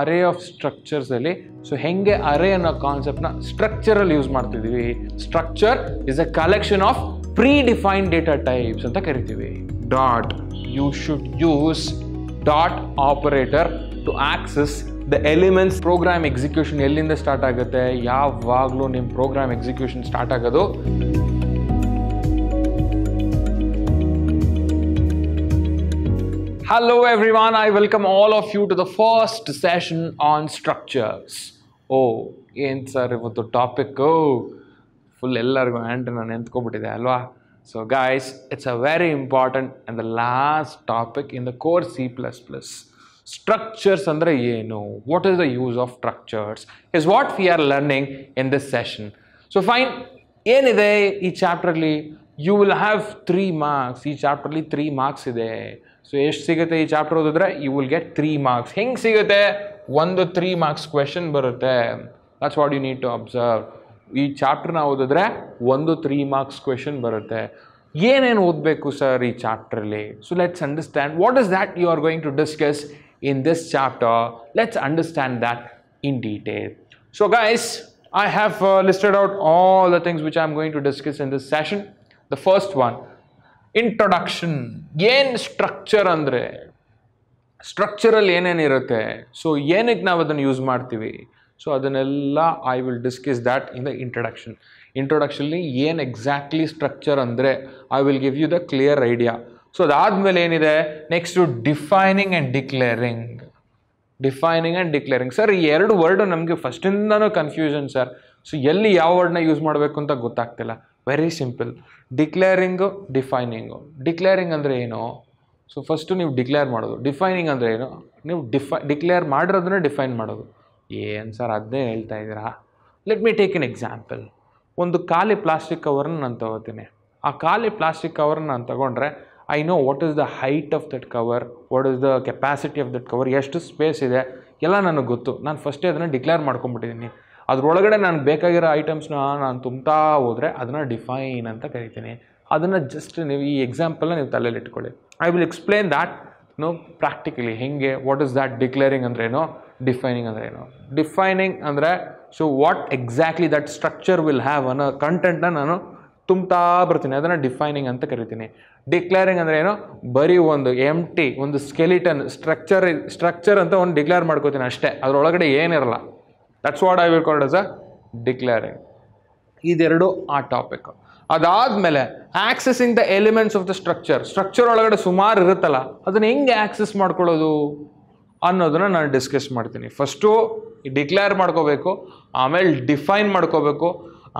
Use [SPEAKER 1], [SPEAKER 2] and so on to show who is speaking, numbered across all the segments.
[SPEAKER 1] Array of structures ಅಲ್ಲಿ so ಹೆಂಗೆ array ಅನ್ನೋ ಕಾನ್ಸೆಪ್ಟ್ನ ಸ್ಟ್ರಕ್ಚರಲ್ಲಿ ಯೂಸ್ ಮಾಡ್ತಿದ್ದೀವಿ structure is a collection of predefined data types ಅಂತ ಕರಿತೀವಿ dot you should use dot operator to access the elements program execution ಎಲ್ಲಿಂದ ಸ್ಟಾರ್ಟ್ ಆಗುತ್ತೆ ಯಾವಾಗಲೂ ನಿಮ್ಮ ಪ್ರೋಗ್ರಾಮ್ ಎಕ್ಸಿಕ್ಯೂಷನ್ ಸ್ಟಾರ್ಟ್ ಆಗೋದು Hello everyone, I welcome all of you to the first session on structures. Oh, in sir, the topic go full alwa. So, guys, it's a very important and the last topic in the course C. Structures and you know what is the use of structures is what we are learning in this session. So, fine, any day, each chapter, you will have three marks, each chapter, three marks there. So ಎಷ್ಟು ಸಿಗುತ್ತೆ ಈ chapter ಓದಿದ್ರೆ you will get three marks ಹೆಂಗೆ ಸಿಗುತ್ತೆ ಒಂದು three marks question ಬರುತ್ತೆ that's what you need to observe ಈ ನಾವು ಓದಿದ್ರೆ ಒಂದು ತ್ರೀ ಮಾರ್ಕ್ಸ್ ಕ್ವೆಶನ್ ಬರುತ್ತೆ ಏನೇನು ಓದಬೇಕು ಸರ್ ಈ ಚಾಪ್ಟರಲ್ಲಿ so let's understand what is that you are going to discuss in this chapter let's understand that in detail so guys I have listed out all the things which I am going to discuss in this session the first one introduction ಏನು structure ಅಂದರೆ ಸ್ಟ್ರಕ್ಚರಲ್ಲಿ ಏನೇನಿರುತ್ತೆ so ಏನಕ್ಕೆ ನಾವು ಅದನ್ನು use ಮಾಡ್ತೀವಿ so ಅದನ್ನೆಲ್ಲ I will discuss that in the introduction ಇಂಟ್ರೊಡಕ್ಷನ್ಲಿ ಏನು ಎಕ್ಸಾಕ್ಟ್ಲಿ ಸ್ಟ್ರಕ್ಚರ್ ಅಂದರೆ I will give you the clear idea so ಅದಾದಮೇಲೆ ಏನಿದೆ next defining and declaring defining and declaring sir ಈ ಎರಡು ವರ್ಡು ನಮಗೆ ಫಸ್ಟಿಂದನೂ ಕನ್ಫ್ಯೂಷನ್ ಸರ್ ಸೊ ಎಲ್ಲಿ ಯಾವ ವರ್ಡ್ನ ಯೂಸ್ ಮಾಡಬೇಕು ಅಂತ ಗೊತ್ತಾಗ್ತಿಲ್ಲ very simple declaring defining declaring ಅಂದರೆ ಏನು ಸೊ ಫಸ್ಟು ನೀವು ಡಿಕ್ಲೇರ್ ಮಾಡೋದು ಡಿಫೈನಿಂಗ್ ಅಂದರೆ ಏನು ನೀವು ಡಿಫೈ ಡಿಕ್ಲೇರ್ ಮಾಡಿರೋದನ್ನ ಡಿಫೈನ್ ಮಾಡೋದು ಏನು ಸರ್ ಅದನ್ನೇ ಹೇಳ್ತಾ ಇದ್ದೀರಾ let me take in example ಒಂದು ಖಾಲಿ ಪ್ಲಾಸ್ಟಿಕ್ ಕವರನ್ನು ನಾನು ತೊಗೋತೀನಿ ಆ ಖಾಲಿ ಪ್ಲಾಸ್ಟಿಕ್ ಕವರ್ನ ನಾನು ತೊಗೊಂಡ್ರೆ I know what is the height of that cover what is the capacity of that cover ಎಷ್ಟು ಸ್ಪೇಸ್ ಇದೆ ಎಲ್ಲ ನನಗೆ ಗೊತ್ತು ನಾನು ಫಸ್ಟೇ ಅದನ್ನು ಡಿಕ್ಲೇರ್ ಮಾಡ್ಕೊಂಬಿಟ್ಟಿದ್ದೀನಿ ಅದರೊಳಗಡೆ ನಾನು ಬೇಕಾಗಿರೋ ಐಟಮ್ಸ್ನ ನಾನು ತುಂಬ್ತಾ ಹೋದರೆ ಅದನ್ನು ಡಿಫೈನ್ ಅಂತ ಕರಿತೀನಿ ಅದನ್ನು ಜಸ್ಟ್ ನೀವು ಈ ಎಕ್ಸಾಂಪಲ್ನ ನೀವು ತಲೆಯಲ್ಲಿ ಇಟ್ಕೊಳ್ಳಿ I will explain that no practically ಹೆಂಗೆ ವಾಟ್ ಇಸ್ ದ್ಯಾಟ್ ಡಿಕ್ಲೇರಿಂಗ್ ಅಂದ್ರೇನು ಡಿಫೈನಿಂಗ್ ಅಂದ್ರೇನು ಡಿಫೈನಿಂಗ್ ಅಂದರೆ so what exactly that structure will have ಅನ್ನೋ ಕಂಟೆಂಟ್ನ ನಾನು ತುಂಬ್ತಾ ಬರ್ತೀನಿ ಅದನ್ನು ಡಿಫೈನಿಂಗ್ ಅಂತ ಕರಿತೀನಿ ಡಿಕ್ಲೇರಿಂಗ್ ಅಂದರೆ ಏನು ಬರೀ ಒಂದು ಎಮ್ ಟಿ ಒಂದು ಸ್ಕೆಲಿಟನ್ ಸ್ಟ್ರಕ್ಚರ್ ಸ್ಟ್ರಕ್ಚರ್ ಅಂತ ಒಂದು ಡಿಕ್ಲೇರ್ ಮಾಡ್ಕೋತೀನಿ ಅಷ್ಟೇ ಅದರೊಳಗಡೆ ಏನಿರಲ್ಲ that's what I will called as a declaring ಇದೆರಡು ಆ ಟಾಪಿಕ್ ಅದಾದಮೇಲೆ accessing the elements of the structure structure ಒಳಗಡೆ ಸುಮಾರು ಇರುತ್ತಲ್ಲ ಅದನ್ನು ಹೆಂಗೆ ಆಕ್ಸೆಸ್ ಮಾಡ್ಕೊಳ್ಳೋದು ಅನ್ನೋದನ್ನು ನಾನು ಡಿಸ್ಕಸ್ ಮಾಡ್ತೀನಿ ಫಸ್ಟು ಡಿಕ್ಲೇರ್ ಮಾಡ್ಕೋಬೇಕು ಆಮೇಲೆ ಡಿಫೈನ್ ಮಾಡ್ಕೋಬೇಕು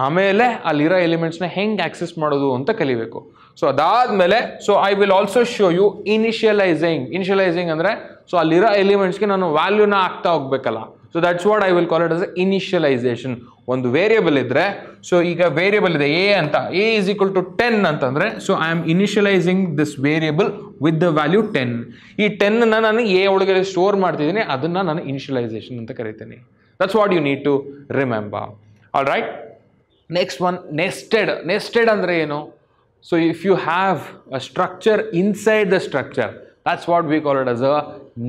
[SPEAKER 1] ಆಮೇಲೆ ಅಲ್ಲಿರೋ ಎಲಿಮೆಂಟ್ಸ್ನ ಹೆಂಗೆ ಆ್ಯಕ್ಸಸ್ ಮಾಡೋದು ಅಂತ ಕಲಿಬೇಕು ಸೊ ಅದಾದಮೇಲೆ so I will also show you initialising initialising ಅಂದರೆ ಸೊ ಅಲ್ಲಿರೋ ಎಲಿಮೆಂಟ್ಸ್ಗೆ ನಾನು ವ್ಯಾಲ್ಯೂನ ಆಗ್ತಾ ಹೋಗ್ಬೇಕಲ್ಲ so that's what I will call it as initialisation ಒಂದು ವೇರಿಯಬಲ್ ಇದ್ದರೆ ಸೊ ಈಗ ವೇರಿಯಬಲ್ ಇದೆ ಎ ಅಂತ A is equal to ten ಅಂತಂದರೆ so I am initialising this variable with the value ten ಈ ಟೆನ್ನ ನಾನು ಎ ಒಳಗೆ ಸ್ಟೋರ್ ಮಾಡ್ತಿದ್ದೀನಿ ಅದನ್ನು ನಾನು ಇನಿಷಿಯಲೈಸೇಷನ್ ಅಂತ ಕರಿತೀನಿ that's what you need to remember all right next one nested nested ಅಂದರೆ ಏನು so if you have a structure inside the structure that's what we call it as a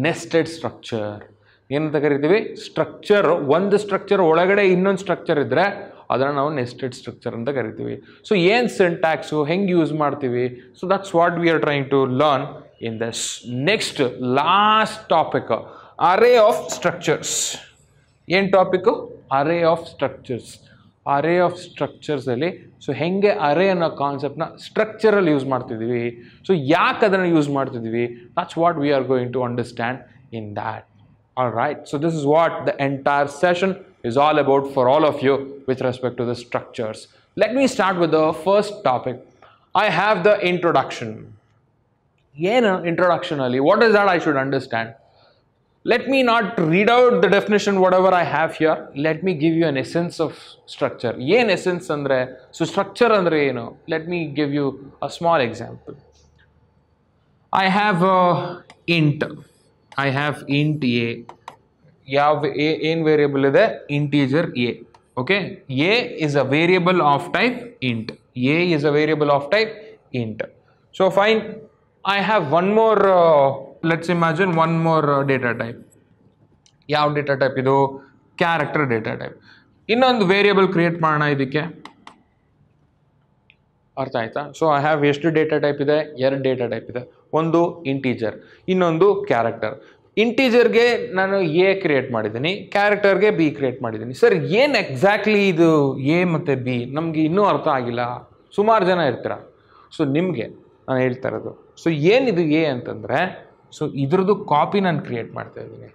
[SPEAKER 1] nested structure ಏನಂತ ಕರಿತೀವಿ structure ಒಂದು structure ಒಳಗಡೆ ಇನ್ನೊಂದು structure ಇದ್ದರೆ ಅದನ್ನು ನಾವು ನೆಸ್ಟೆಡ್ ಸ್ಟ್ರಕ್ಚರ್ ಅಂತ ಕರಿತೀವಿ ಸೊ ಏನು ಸೆಂಟ್ಯಾಕ್ಸು ಹೆಂಗೆ ಯೂಸ್ ಮಾಡ್ತೀವಿ so that's what we are trying to learn in this next last topic array of structures ಏನು topic array of structures array of ಸ್ಟ್ರಕ್ಚರ್ಸಲ್ಲಿ ಸೊ ಹೆಂಗೆ ಅರೇ ಅನ್ನೋ ಕಾನ್ಸೆಪ್ಟ್ನ ಸ್ಟ್ರಕ್ಚರಲ್ಲಿ ಯೂಸ್ ಮಾಡ್ತಿದ್ದೀವಿ ಸೊ ಯಾಕೆ ಅದನ್ನು ಯೂಸ್ ಮಾಡ್ತಿದ್ದೀವಿ that's what we are going to understand in that all right so this is what the entire session is all about for all of you with respect to the structures let me start with the first topic i have the introduction yeah introduction ಅಲ್ಲಿ what is that i should understand let me not read out the definition whatever I have here. Let me give you an essence of structure. Yen essence andre. So structure andre you know. Let me give you a small example. I have a int. I have int a. याव a an variable integer a okay a is a variable of type int a is a variable of type int so fine I have one more let's imagine one more data type यहा data type इो character data type इन variable create में अर्थ आयता so I have एस्टु data type है एर data type है ಒಂದು ಇಂಟೀಜರ್ ಇನ್ನೊಂದು ಕ್ಯಾರೆಕ್ಟರ್ ಇಂಟೀಜರ್ಗೆ ನಾನು ಎ ಕ್ರಿಯೇಟ್ ಮಾಡಿದ್ದೀನಿ ಕ್ಯಾರೆಕ್ಟರ್ಗೆ ಬಿ ಕ್ರಿಯೇಟ್ ಮಾಡಿದ್ದೀನಿ ಸರ್ ಏನು ಎಕ್ಸಾಕ್ಟ್ಲಿ ಇದು ಎ ಮತ್ತು ಬಿ ನಮಗೆ ಇನ್ನೂ ಅರ್ಥ ಆಗಿಲ್ಲ ಸುಮಾರು ಜನ ಇರ್ತೀರ ಸೊ ನಿಮಗೆ ನಾನು ಹೇಳ್ತಾ ಇರೋದು ಸೊ ಏನಿದು ಎ ಅಂತಂದರೆ ಸೊ ಇದ್ರದ್ದು ಕಾಪಿ ನಾನು ಕ್ರಿಯೇಟ್ ಮಾಡ್ತಾ ಇದ್ದೀನಿ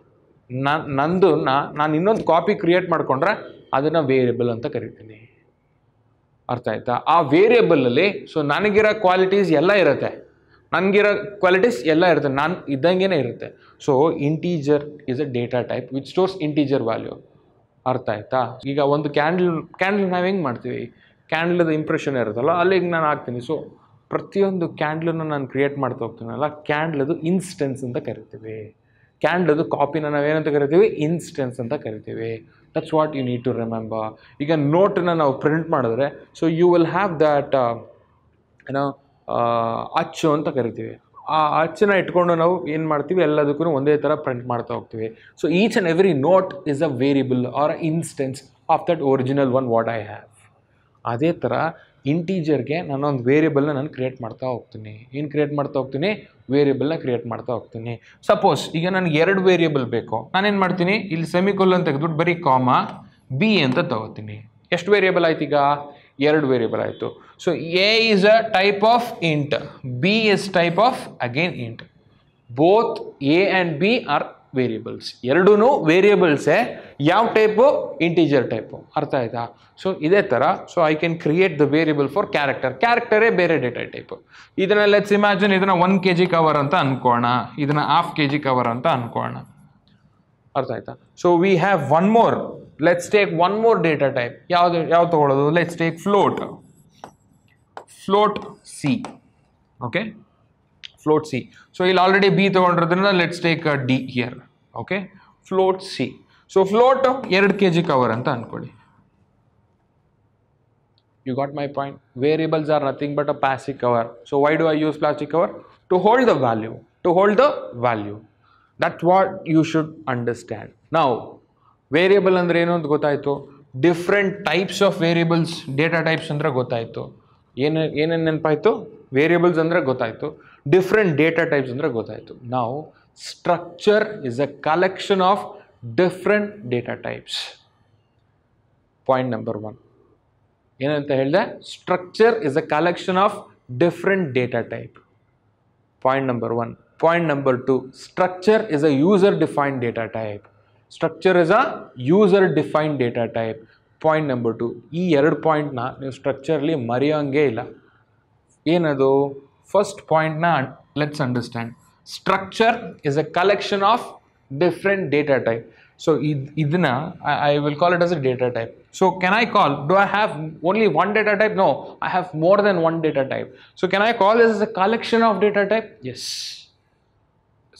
[SPEAKER 1] ನಾನು ನಂದು ನಾನು ಇನ್ನೊಂದು ಕಾಪಿ ಕ್ರಿಯೇಟ್ ಮಾಡಿಕೊಂಡ್ರೆ ಅದನ್ನು ವೇರಿಯಬಲ್ ಅಂತ ಕರಿತೀನಿ ಅರ್ಥ ಆಯಿತಾ ಆ ವೇರಿಯಬಲಲ್ಲಿ ಸೊ ನನಗಿರೋ ಕ್ವಾಲಿಟೀಸ್ ಎಲ್ಲ ಇರುತ್ತೆ ನನಗಿರೋ ಕ್ವಾಲಿಟೀಸ್ ಎಲ್ಲ ಇರುತ್ತೆ ನಾನು ಇದ್ದಂಗೆ ಇರುತ್ತೆ so integer is a data type which stores integer value ಅರ್ಥ ಆಯ್ತಾ ಈಗ ಒಂದು ಕ್ಯಾಂಡಲ್ ಕ್ಯಾಂಡಲ್ ನಾವು ಹೆಂಗೆ ಮಾಡ್ತೀವಿ ಕ್ಯಾಂಡಲ್ದ ಇಂಪ್ರೆಷನ್ ಇರುತ್ತಲ್ಲ ಅಲ್ಲಿಗೆ ನಾನು ಹಾಕ್ತೀನಿ ಸೊ ಪ್ರತಿಯೊಂದು ಕ್ಯಾಂಡ್ಲನ್ನು ನಾನು ಕ್ರಿಯೇಟ್ ಮಾಡ್ತಾ ಹೋಗ್ತೀನಲ್ಲ ಕ್ಯಾಂಡ್ಲದು ಇನ್ಸ್ಟೆನ್ಸ್ ಅಂತ ಕರಿತೀವಿ ಕ್ಯಾಂಡ್ಲದು ಕಾಪಿನ ಏನಂತ ಕರಿತೀವಿ ಇನ್ಸ್ಟೆನ್ಸ್ ಅಂತ ಕರಿತೀವಿ that's what you need to remember ಈಗ ನೋಟನ್ನು ನಾವು ಪ್ರಿಂಟ್ ಮಾಡಿದ್ರೆ so you will have that ಏನೋ ಅಚ್ಚು ಅಂತ ಕರಿತೀವಿ ಆ ಅಚ್ಚನ್ನ ಇಟ್ಕೊಂಡು ನಾವು ಏನು ಮಾಡ್ತೀವಿ ಎಲ್ಲದಕ್ಕೂ ಒಂದೇ ಥರ ಪ್ರಿಂಟ್ ಮಾಡ್ತಾ ಹೋಗ್ತೀವಿ so each and every note is a variable or a instance of that original one what I have ಅದೇ ಥರ ಇಂಟೀಜರ್ಗೆ ನಾನೊಂದು ವೇರಿಯಬಲ್ನ ನಾನು ಕ್ರಿಯೇಟ್ ಮಾಡ್ತಾ ಹೋಗ್ತೀನಿ ಏನು ಕ್ರಿಯೇಟ್ ಮಾಡ್ತಾ ಹೋಗ್ತೀನಿ ವೇರಿಯಬಲ್ನ ಕ್ರಿಯೇಟ್ ಮಾಡ್ತಾ ಹೋಗ್ತೀನಿ ಸಪೋಸ್ ಈಗ ನನಗೆ ಎರಡು ವೇರಿಯಬಲ್ ಬೇಕು ನಾನೇನು ಮಾಡ್ತೀನಿ ಇಲ್ಲಿ ಸೆಮಿಕೋಲ್ ಅಂತ ತೆಗೆದ್ಬಿಟ್ಟು ಬರೀ ಕಾಮ ಬಿ ಅಂತ ತಗೋತೀನಿ ಎಷ್ಟು ವೇರಿಯಬಲ್ ಆಯ್ತು ಈಗ ಎರಡು ವೇರಿಯಬಲ್ ಆಯಿತು so a is a type of int b is type of again int both a and b are variables ಎರಡೂ ವೇರಿಯಬಲ್ಸೇ ಯಾವ ಟೈಪು ಇಂಟೀಜರ್ ಟೈಪು ಅರ್ಥ ಆಯ್ತಾ ಸೊ ಇದೇ ಥರ so I can create the variable for character ಕ್ಯಾರೆಕ್ಟರೇ ಬೇರೆ data type ಇದನ್ನು ಲೆಟ್ಸ್ ಇಮ್ಯಾಜಿನ್ ಇದನ್ನು ಒನ್ ಕೆ ಜಿ ಕವರ್ ಅಂತ ಅನ್ಕೋಣ ಇದನ್ನು ಹಾಫ್ ಕೆ ಜಿ ಕವರ್ ಅಂತ ಅನ್ಕೋಣ ಅರ್ಥ ಆಯ್ತಾ so we have one more let's take one more data type ಯಾವ್ದು ಯಾವ್ದು ತೊಗೊಳ್ಳೋದು let's take float float C. Okay, float C. So he'll already be the one. Let's take a D here. Okay, float C. So float 2 kg cover anta ankoli. You got my point. Variables are nothing but a passive cover. So why do I use plastic cover? To hold the value. To hold the value. That's what you should understand. Now, variable andre eno ಅಂತ ಗೊತ್ತಾಯಿತು different types of variables data types andre ಗೊತ್ತಾಯಿತು ಏನ ಏನ ನೆನಪಾಯಿತು variables ಅಂದ್ರೆ ಗೊತ್ತಾಯ್ತು different data types ಅಂದ್ರೆ ಗೊತ್ತಾಯ್ತು ನೌ ಸ್ಟ್ರಕ್ಚರ್ इज ಎ 컬렉షన్ of different data types point number 1 ಏನಂತ ಹೇಳ್ದೆ ಸ್ಟ್ರಕ್ಚರ್ इज ಎ 컬렉షన్ of different data type point number 1 point number 2 structure is a user defined data type structure is a user defined data type point number two ಈ ಎರಡು ಪಾಯಿಂಟ್ನ ನೀವು structurally ಮರೆಯೋಂಗೇ ಇಲ್ಲ ಏನದು first ಪಾಯಿಂಟ್ನ let's understand structure is a collection of different data type so ಇದು ಇದನ್ನ I will call it as a data type so can I call do I have only one data type no I have more than one data type so can I call is a collection of data type as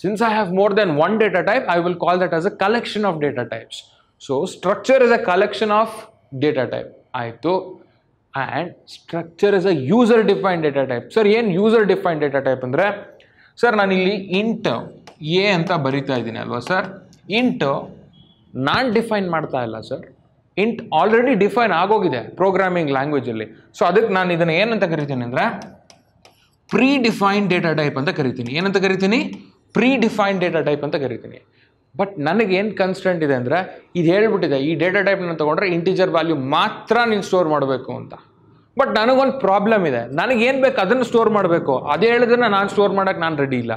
[SPEAKER 1] since I have more than one data type I will call that as a collection of data types so structure is a collection of data type ಆಯಿತು and structure is a user define data type sir ಏನು user define data type ಅಂದರೆ sir ನಾನಿಲ್ಲಿ int A ಅಂತ ಬರಿತಾ ಇದ್ದೀನಿ ಅಲ್ವಾ sir int ನಾನ್ define ಮಾಡ್ತಾ ಇಲ್ಲ ಸರ್ ಇಂಟ್ ಆಲ್ರೆಡಿ ಡಿಫೈನ್ ಆಗೋಗಿದೆ ಪ್ರೋಗ್ರಾಮಿಂಗ್ ಲ್ಯಾಂಗ್ವೇಜಲ್ಲಿ ಸೊ ಅದಕ್ಕೆ ನಾನು ಇದನ್ನು ಏನಂತ ಕರಿತೀನಿ ಅಂದರೆ ಪ್ರೀ ಡಿಫೈನ್ಡ್ ಡೇಟಾ ಟೈಪ್ ಅಂತ ಕರಿತೀನಿ ಏನಂತ ಕರಿತೀನಿ ಪ್ರೀ ಡಿಫೈನ್ಡ್ ಡೇಟಾ ಟೈಪ್ ಅಂತ ಕರಿತೀನಿ ಬಟ್ ನನಗೇನು ಕನ್ಸ್ಟೆಂಟ್ ಇದೆ ಅಂದರೆ ಇದು ಹೇಳ್ಬಿಟ್ಟಿದೆ ಈ ಡೇಟಾ ಟೈಪ್ ನಾನು ತೊಗೊಂಡ್ರೆ ಇಂಟೀಜರ್ ವ್ಯಾಲ್ಯೂ ಮಾತ್ರ ನೀನು ಸ್ಟೋರ್ ಮಾಡಬೇಕು ಅಂತ ಬಟ್ ನನಗೊಂದು ಪ್ರಾಬ್ಲಮ್ ಇದೆ ನನಗೇನು ಬೇಕು ಅದನ್ನು ಸ್ಟೋರ್ ಮಾಡಬೇಕು ಅದೇ ಹೇಳಿದ್ರೆ ನಾನು ಸ್ಟೋರ್ ಮಾಡೋಕ್ಕೆ ನಾನು ರೆಡಿ ಇಲ್ಲ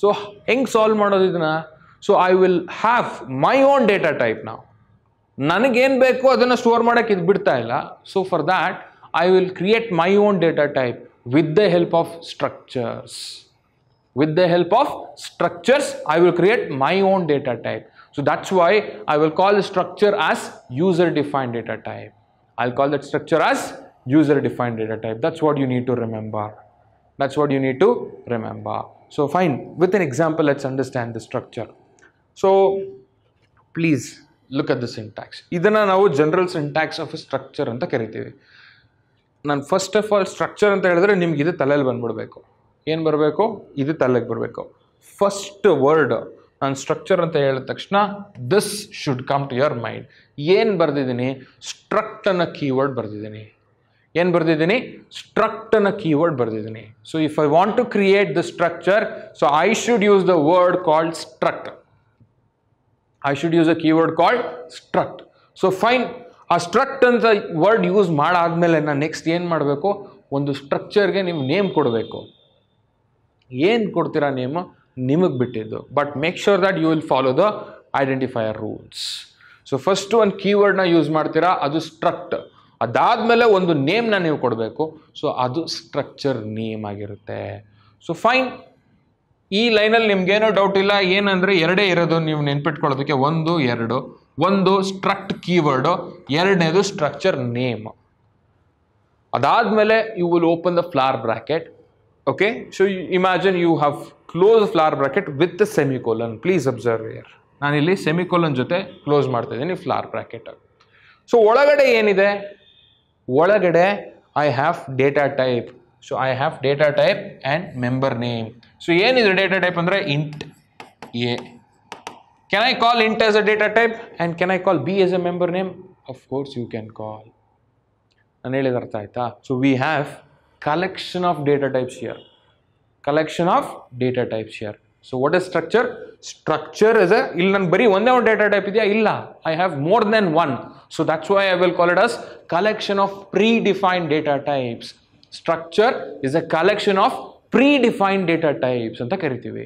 [SPEAKER 1] ಸೊ ಹೆಂಗೆ ಸಾಲ್ವ್ ಮಾಡೋದು ಇದನ್ನ so I will have my own data type ನಾವು ನನಗೇನು ಬೇಕು ಅದನ್ನು ಸ್ಟೋರ್ ಮಾಡೋಕೆ ಇದು ಬಿಡ್ತಾ ಇಲ್ಲ so for that I will create my own data type with the help of structures with the help of structures I will create my own data type so that's why I will call structure as user defined data type I'll call that structure as user defined data type that's what you need to remember that's what you need to remember so fine with an example let's understand the structure so please look at the syntax ಇದನ್ನು ನಾವು general syntax of structure ಅಂತ ಕರಿತೀವಿ First of all structure structure the ಹೇಳಿದ್ರೆ ನಿಮ್ಗೆ ಇದು ತಲೆಯಲ್ಲಿ ಬಂದ್ಬಿಡಬೇಕು ಏನು ಬರಬೇಕು ಇದು ತಲೆಗೆ ಬರಬೇಕು ಫಸ್ಟ್ ವರ್ಡ್ ನಾನು ಸ್ಟ್ರಕ್ಚರ್ ಅಂತ ಹೇಳಿದ ತಕ್ಷಣ this should come to your mind ಏನು ಬರೆದಿದ್ದೀನಿ ಸ್ಟ್ರಕ್ಟ್ ಅನ್ನೋ ಕೀವರ್ಡ್ ಬರೆದಿದ್ದೀನಿ ಏನು ಬರೆದಿದ್ದೀನಿ ಸ್ಟ್ರಕ್ಟ್ ಅನ್ನೋ ಕೀವರ್ಡ್ ಬರೆದಿದ್ದೀನಿ so if I want to create the structure so I should use the word called struct I should use a keyword called struct so fine ಆ struct ಅಂತ ವರ್ಡ್ ಯೂಸ್ ಮಾಡಾದ್ಮೇಲೆ ನಾನು next ಏನು ಮಾಡಬೇಕು ಒಂದು ಸ್ಟ್ರಕ್ಚರ್ಗೆ ನಿಮ್ಮ ನೇಮ್ ಕೊಡಬೇಕು ಏನು ಕೊಡ್ತೀರಾ ನೇಮು ನಿಮಗೆ ಬಿಟ್ಟಿದ್ದು but make sure that you will follow the identifier rules so first ಒಂದು ಕೀವರ್ಡ್ನ ಯೂಸ್ ಮಾಡ್ತೀರಾ ಅದು ಸ್ಟ್ರಕ್ಟ್ ಅದಾದಮೇಲೆ ಒಂದು ನೇಮ್ನ ನೀವು ಕೊಡಬೇಕು ಸೊ ಅದು ಸ್ಟ್ರಕ್ಚರ್ ನೇಮ್ ಆಗಿರುತ್ತೆ ಸೊ ಫೈನ್ ಈ ಲೈನಲ್ಲಿ ನಿಮ್ಗೇನೋ ಡೌಟ್ ಇಲ್ಲ ಏನಂದರೆ ಎರಡೇ ಇರೋದು ನೀವು ನೆನ್ಪಿಟ್ಕೊಳ್ಳೋದಕ್ಕೆ ಒಂದು ಎರಡು ಒಂದು ಸ್ಟ್ರಕ್ಟ್ ಕೀವರ್ಡು ಎರಡನೇದು ಸ್ಟ್ರಕ್ಚರ್ ನೇಮ್ ಅದಾದಮೇಲೆ you will open the flower bracket okay so you imagine you have closed flower bracket with the semicolon please observe here ನಾನಿಲ್ಲಿ ಸೆಮಿಕೋಲನ್ ಜೊತೆ ಕ್ಲೋಸ್ ಮಾಡ್ತಾ ಇದ್ದೀನಿ ಫ್ಲಾರ್ ಬ್ರ್ಯಾಕೆಟ್ ಸೊ ಒಳಗಡೆ ಏನಿದೆ ಒಳಗಡೆ I have data type so I have data type and member name so ಏನಿದೆ data type ಅಂದರೆ int a can I call int as a data type and can I call b as a member name course you can call ನಾನು ಹೇಳಿದ ಅರ್ಥ ಆಯಿತಾ so we have collection of data types here collection of data types here so what is structure structure is a illan bari one data type idya illa i have more than one so that's why i will call it as collection of predefined data types structure is a collection of predefined data types anta karithive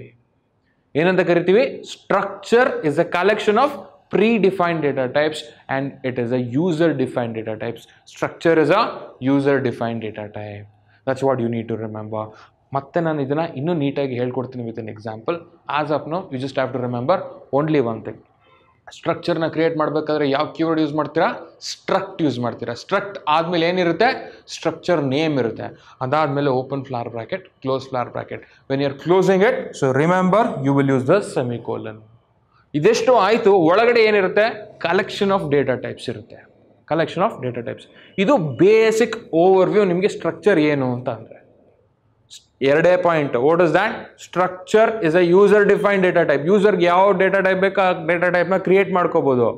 [SPEAKER 1] enanta karithive structure is a collection of predefined data types and it is a user defined data types structure is a user defined data type that's what you need to remember ಮತ್ತೆ ನಾನು ಇದನ್ನು ಇನ್ನೂ ನೀಟಾಗಿ ಹೇಳ್ಕೊಡ್ತೀನಿ with an example as of now you just have to remember only one thing ಸ್ಟ್ರಕ್ಚರ್ನ create ಮಾಡಬೇಕಾದ್ರೆ ಯಾವ keyword use ಮಾಡ್ತೀರಾ ಸ್ಟ್ರಕ್ಟ್ ಯೂಸ್ ಮಾಡ್ತೀರಾ ಸ್ಟ್ರಕ್ಟ್ ಆದಮೇಲೆ ಏನಿರುತ್ತೆ ಸ್ಟ್ರಕ್ಚರ್ ನೇಮ್ ಇರುತ್ತೆ ಅದಾದಮೇಲೆ open flower bracket close flower bracket when you are closing it so remember you will use the semicolon ಇದೆಷ್ಟು ಆಯಿತು ಒಳಗಡೆ ಏನಿರುತ್ತೆ ಕಲೆಕ್ಷನ್ ಆಫ್ ಡೇಟಾ ಟೈಪ್ಸ್ ಇರುತ್ತೆ ಕಲೆಕ್ಷನ್ ಆಫ್ ಡೇಟಾ ಟೈಪ್ಸ್ ಇದು ಬೇಸಿಕ್ ಓವರ್ ವ್ಯೂ ನಿಮಗೆ structure ಏನು ಅಂತ ಅಂದರೆ ಎರಡೇ point what is that structure is a user define data type ಯೂಸರ್ಗೆ ಯಾವ ಡೇಟಾ ಟೈಪ್ ಬೇಕು ಆ ಡೇಟಾ ಟೈಪ್ನ ಕ್ರಿಯೇಟ್ ಮಾಡ್ಕೋಬೋದು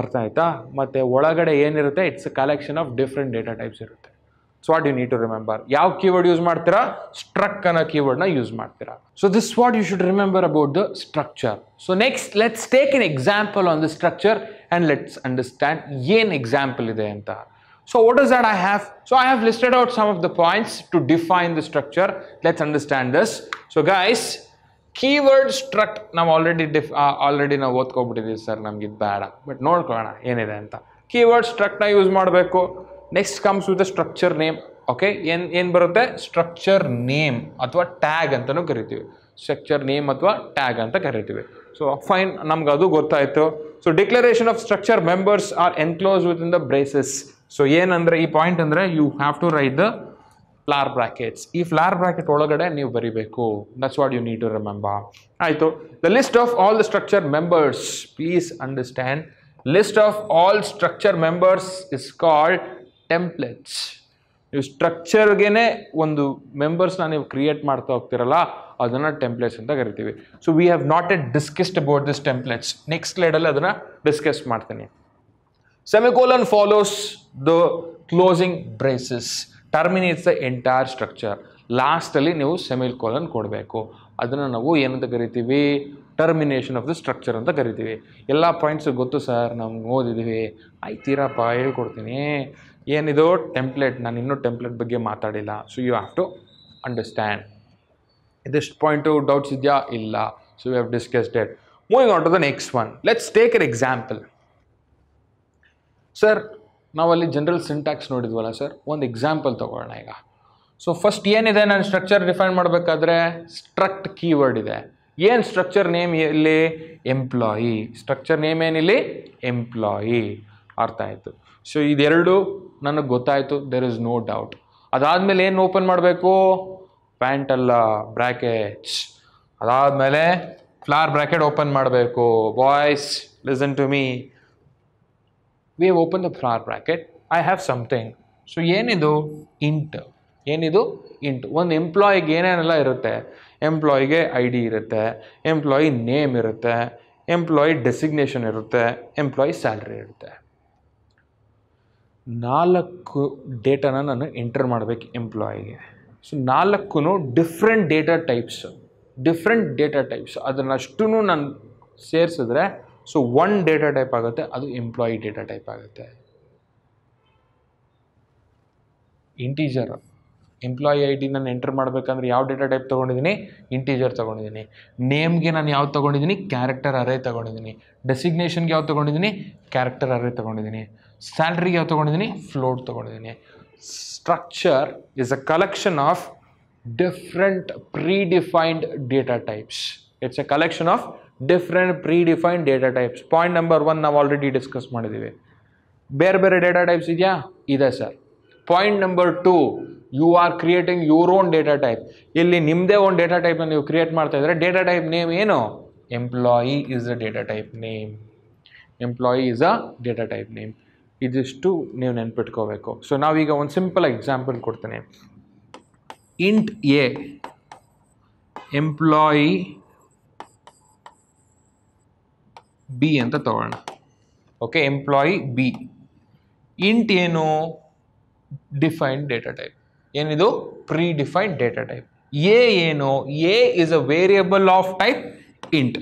[SPEAKER 1] ಅರ್ಥ ಆಯ್ತಾ ಮತ್ತು ಒಳಗಡೆ ಏನಿರುತ್ತೆ it's a collection of different data types ಇರುತ್ತೆ so what you need to remember ಯಾವ ಕೀವರ್ಡ್ ಯೂಸ್ ಮಾಡ್ತೀರಾ ಸ್ಟ್ರಕ್ ಅನ್ನೋ ಕೀವರ್ಡ್ನ ಯೂಸ್ ಮಾಡ್ತೀರಾ so this what you should remember about the structure so next let's take an example on the structure and let's understand an example ide anta so what is that i have so i have listed out some of the points to define the structure let's understand this so guys keyword struct I nam already def, uh, already na othkobittidivi sir namge bada but nodkolana en ide anta keyword struct na use madbeku next comes with the structure name okay en en barutte structure name athwa tag antanu karithivi structure name athwa tag anta karithivi so fine ನಮ್ಗೆ ಅದು ಗೊತ್ತಾಯಿತು so declaration of structure members are enclose within the braces so ಏನಂದರೆ ಈ point ಅಂದರೆ you have to write the flower brackets ಈ flower bracket ಒಳಗಡೆ ನೀವು ಬರೀಬೇಕು that's what you need to remember ಆಯಿತು the list of all the structure members please understand list of all structure members is called templates ನೀವು ಸ್ಟ್ರಕ್ಚರ್ಗೆ ಒಂದು ಮೆಂಬರ್ಸ್ನ ನೀವು create ಮಾಡ್ತಾ ಹೋಗ್ತಿರಲ್ಲ ಅದನ್ನು ಟೆಂಪ್ಲೇಟ್ಸ್ ಅಂತ ಕರಿತೀವಿ so we have not yet discussed about this templates next ಲೈಡಲ್ಲಿ ಅದನ್ನು ಡಿಸ್ಕಸ್ ಮಾಡ್ತೀನಿ semicolon follows the closing braces terminates the entire structure ಲಾಸ್ಟಲ್ಲಿ ನೀವು ಸೆಮಿಕೋಲನ್ ಕೊಡಬೇಕು ಅದನ್ನು ನಾವು ಏನಂತ ಕರಿತೀವಿ ಟರ್ಮಿನೇಷನ್ ಆಫ್ ದ ಸ್ಟ್ರಕ್ಚರ್ ಅಂತ ಕರಿತೀವಿ ಎಲ್ಲ ಪಾಯಿಂಟ್ಸು ಗೊತ್ತು ಸರ್ ನಾವು ಓದಿದ್ದೀವಿ ಆಯ್ತೀರಪ್ಪ ಹೇಳ್ಕೊಡ್ತೀನಿ ಏನಿದು ಟೆಂಪ್ಲೇಟ್ ನಾನು ಇನ್ನೂ ಟೆಂಪ್ಲೇಟ್ ಬಗ್ಗೆ ಮಾತಾಡಿಲ್ಲ so you have to understand ಇದೆಷ್ಟು ಪಾಯಿಂಟು ಡೌಟ್ಸ್ ಇದೆಯಾ ಇಲ್ಲ ಸೊ ವಿ ಹ್ಯಾವ್ ಡಿಸ್ಕಸ್ಡ್ ಮೂ moving on to the next one let's take an example sir ನಾವಲ್ಲಿ ಜನರಲ್ ಸಿಂಟ್ಯಾಕ್ಸ್ ನೋಡಿದ್ವಲ್ಲ ಸರ್ ಒಂದು ಎಕ್ಸಾಂಪಲ್ ತೊಗೊಳ್ಳೋಣ ಈಗ ಸೊ ಫಸ್ಟ್ ಏನಿದೆ ನಾನು ಸ್ಟ್ರಕ್ಚರ್ ಡಿಫೈನ್ ಮಾಡಬೇಕಾದ್ರೆ ಸ್ಟ್ರಕ್ಟ್ ಕೀವರ್ಡ್ ಇದೆ ಏನು ಸ್ಟ್ರಕ್ಚರ್ ನೇಮ್ ಇಲ್ಲಿ ಎಂಪ್ಲಾಯಿ ಸ್ಟ್ರಕ್ಚರ್ ನೇಮ್ ಏನಿಲ್ಲಿ ಎಂಪ್ಲಾಯಿ ಅರ್ಥ ಆಯಿತು ಸೊ ಇದೆರಡು ನನಗೆ ಗೊತ್ತಾಯಿತು ದೆರ್ ಇಸ್ ನೋ ಡೌಟ್ ಅದಾದಮೇಲೆ ಏನು ಓಪನ್ ಮಾಡಬೇಕು ಪ್ಯಾಂಟಲ್ಲ ಬ್ರ್ಯಾಕೆಟ್ಸ್ ಅದಾದಮೇಲೆ ಫ್ಲಾರ್ ಬ್ರ್ಯಾಕೆಟ್ ಓಪನ್ ಮಾಡಬೇಕು boys listen to me we open the flower bracket I have something so ಏನಿದು ಇಂಟ್ ಏನಿದು ಇಂಟ್ ಒಂದು ಎಂಪ್ಲಾಯಿಗೆ ಏನೇನೆಲ್ಲ ಇರುತ್ತೆ ಎಂಪ್ಲಾಯಿಗೆ ಐ ಡಿ ಇರುತ್ತೆ ಎಂಪ್ಲಾಯಿ ನೇಮ್ ಇರುತ್ತೆ ಎಂಪ್ಲಾಯಿ ಡೆಸಿಗ್ನೇಷನ್ ಇರುತ್ತೆ ಎಂಪ್ಲಾಯಿ ಸ್ಯಾಲ್ರಿ ಇರುತ್ತೆ ನಾಲ್ಕು ಡೇಟಾನ ನಾನು ಎಂಟರ್ ಮಾಡಬೇಕು ಎಂಪ್ಲಾಯಿಗೆ ಸೊ ನಾಲ್ಕು different data types different data types ಅದನ್ನಷ್ಟು ನಾನು ಸೇರಿಸಿದ್ರೆ ಸೊ ಒನ್ ಡೇಟಾ ಟೈಪ್ ಆಗುತ್ತೆ ಅದು ಎಂಪ್ಲಾಯಿ ಡೇಟಾ ಟೈಪ್ ಆಗುತ್ತೆ ಇಂಟೀಜರ್ ಎಂಪ್ಲಾಯಿ ಐ ಡಿ ನಾನು ಎಂಟರ್ ಮಾಡಬೇಕಂದ್ರೆ ಯಾವ ಡೇಟಾ ಟೈಪ್ ತೊಗೊಂಡಿದ್ದೀನಿ ಇಂಟೀಜರ್ ತೊಗೊಂಡಿದ್ದೀನಿ ನೇಮ್ಗೆ ನಾನು ಯಾವ್ದು ತೊಗೊಂಡಿದ್ದೀನಿ ಕ್ಯಾರೆಕ್ಟರ್ ಅರೇ ತೊಗೊಂಡಿದ್ದೀನಿ ಡೆಸಿಗ್ನೇಷನ್ಗೆ ಯಾವ್ದು ತೊಗೊಂಡಿದ್ದೀನಿ ಕ್ಯಾರೆಕ್ಟರ್ ಅರೇ ತೊಗೊಂಡಿದ್ದೀನಿ ಸ್ಯಾಲ್ರಿಗೆ ಯಾವ್ದು ತೊಗೊಂಡಿದ್ದೀನಿ ಫ್ಲೋಟ್ ತೊಗೊಂಡಿದ್ದೀನಿ structure is a collection of different predefined data types. It's a collection of different predefined data types point number one ನಾವು ಆಲ್ರೆಡಿ ಡಿಸ್ಕಸ್ ಮಾಡಿದ್ದೀವಿ ಬೇರೆ ಬೇರೆ ಡೇಟಾ ಟೈಪ್ಸ್ ಇದೆಯಾ ಇದೆ sir point number two you are creating your own data type ಇಲ್ಲಿ ನಿಮ್ಮದೇ ಒಂದು data ಟೈಪ್ನ ನೀವು ಕ್ರಿಯೇಟ್ ಮಾಡ್ತಾ ಇದ್ದರೆ ಡೇಟಾ ಟೈಪ್ ನೇಮ್ ಏನು employee is a data type name employee is a data type name ಇದಿಷ್ಟು ನೀವು ನೆನ್ಪಿಟ್ಕೋಬೇಕು ಸೊ ನಾವೀಗ ಒಂದು ಸಿಂಪಲ್ ಎಕ್ಸಾಂಪಲ್ ಕೊಡ್ತೇನೆ ಇಂಟ್ ಎ ಎಂಪ್ಲಾಯಿ ಬಿ ಅಂತ ತಗೊಳ್ಳೋಣ ಓಕೆ ಎಂಪ್ಲಾಯಿ ಬಿ ಇಂಟ್ ಏನು ಡಿಫೈನ್ಡ್ ಡೇಟಾ ಟೈಪ್ ಏನಿದು predefined data type a ಏನು a is a variable of type int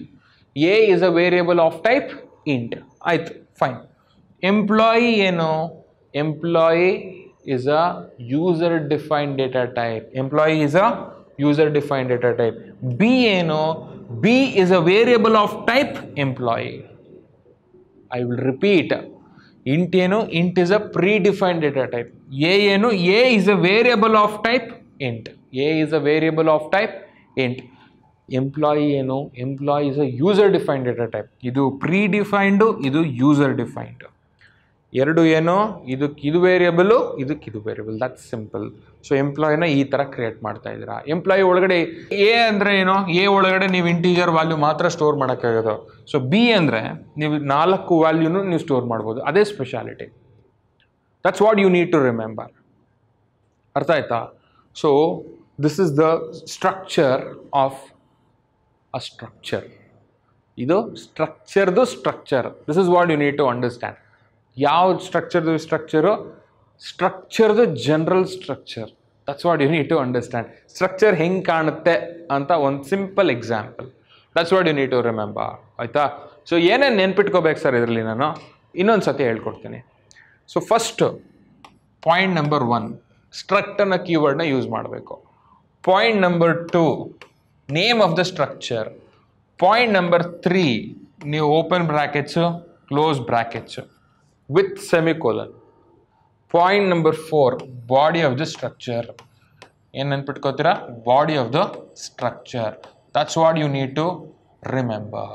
[SPEAKER 1] a is a variable of type int ಆಯ್ತು fine Employee ಏನು employee is a user defined data type employee is a user defined data type b no b is a variable of type employee i will repeat int no int is a predefined data type a no a is a variable of type int a is a variable of type int employee ಏನು employee is a user defined data type ಇದು predefined ಇದು user ಡಿಫೈನ್ಡು ಎರಡು ಏನು ಇದಕ್ಕೆ ಇದು variable ಇದಕ್ಕೆ ಇದು variable that simple so ಎಂಪ್ಲಾಯಿನ ಈ ಥರ ಕ್ರಿಯೇಟ್ ಮಾಡ್ತಾ ಇದ್ದೀರ ಎಂಪ್ಲಾಯಿ ಒಳಗಡೆ ಎ ಅಂದರೆ ಏನು ಎ ಒಳಗಡೆ ನೀವು ಇಂಟೀಜರ್ ವ್ಯಾಲ್ಯೂ ಮಾತ್ರ ಸ್ಟೋರ್ ಮಾಡೋಕ್ಕಾಗೋದು ಸೊ ಬಿ ಅಂದರೆ ನೀವು ನಾಲ್ಕು ವ್ಯಾಲ್ಯೂನು ನೀವು ಸ್ಟೋರ್ ಮಾಡ್ಬೋದು ಅದೇ speciality that's what you need to remember ಅರ್ಥ ಆಯ್ತಾ so this is the structure of a structure ಇದು ಸ್ಟ್ರಕ್ಚರ್ದು structure this is what you need to understand ಯಾವ ಸ್ಟ್ರಕ್ಚರ್ದು ಸ್ಟ್ರಕ್ಚರು ಸ್ಟ್ರಕ್ಚರ್ದು general structure that's what you need to understand structure ಹೆಂಗೆ ಕಾಣುತ್ತೆ ಅಂತ ಒಂದು simple example that's what you need to remember ಆಯಿತಾ ಸೊ ಏನೇನು ನೆನ್ಪಿಟ್ಕೋಬೇಕು ಸರ್ ಇದರಲ್ಲಿ ನಾನು ಇನ್ನೊಂದು ಸತಿ ಹೇಳ್ಕೊಡ್ತೀನಿ so first point number one struct ಅನ್ನೋ ಕೀವರ್ಡ್ನ ಯೂಸ್ ಮಾಡಬೇಕು point number two name of the structure point number three ನೀವು open brackets close brackets with semicolon. Point number four body of the structure ಏನು body of the structure that's what you need to remember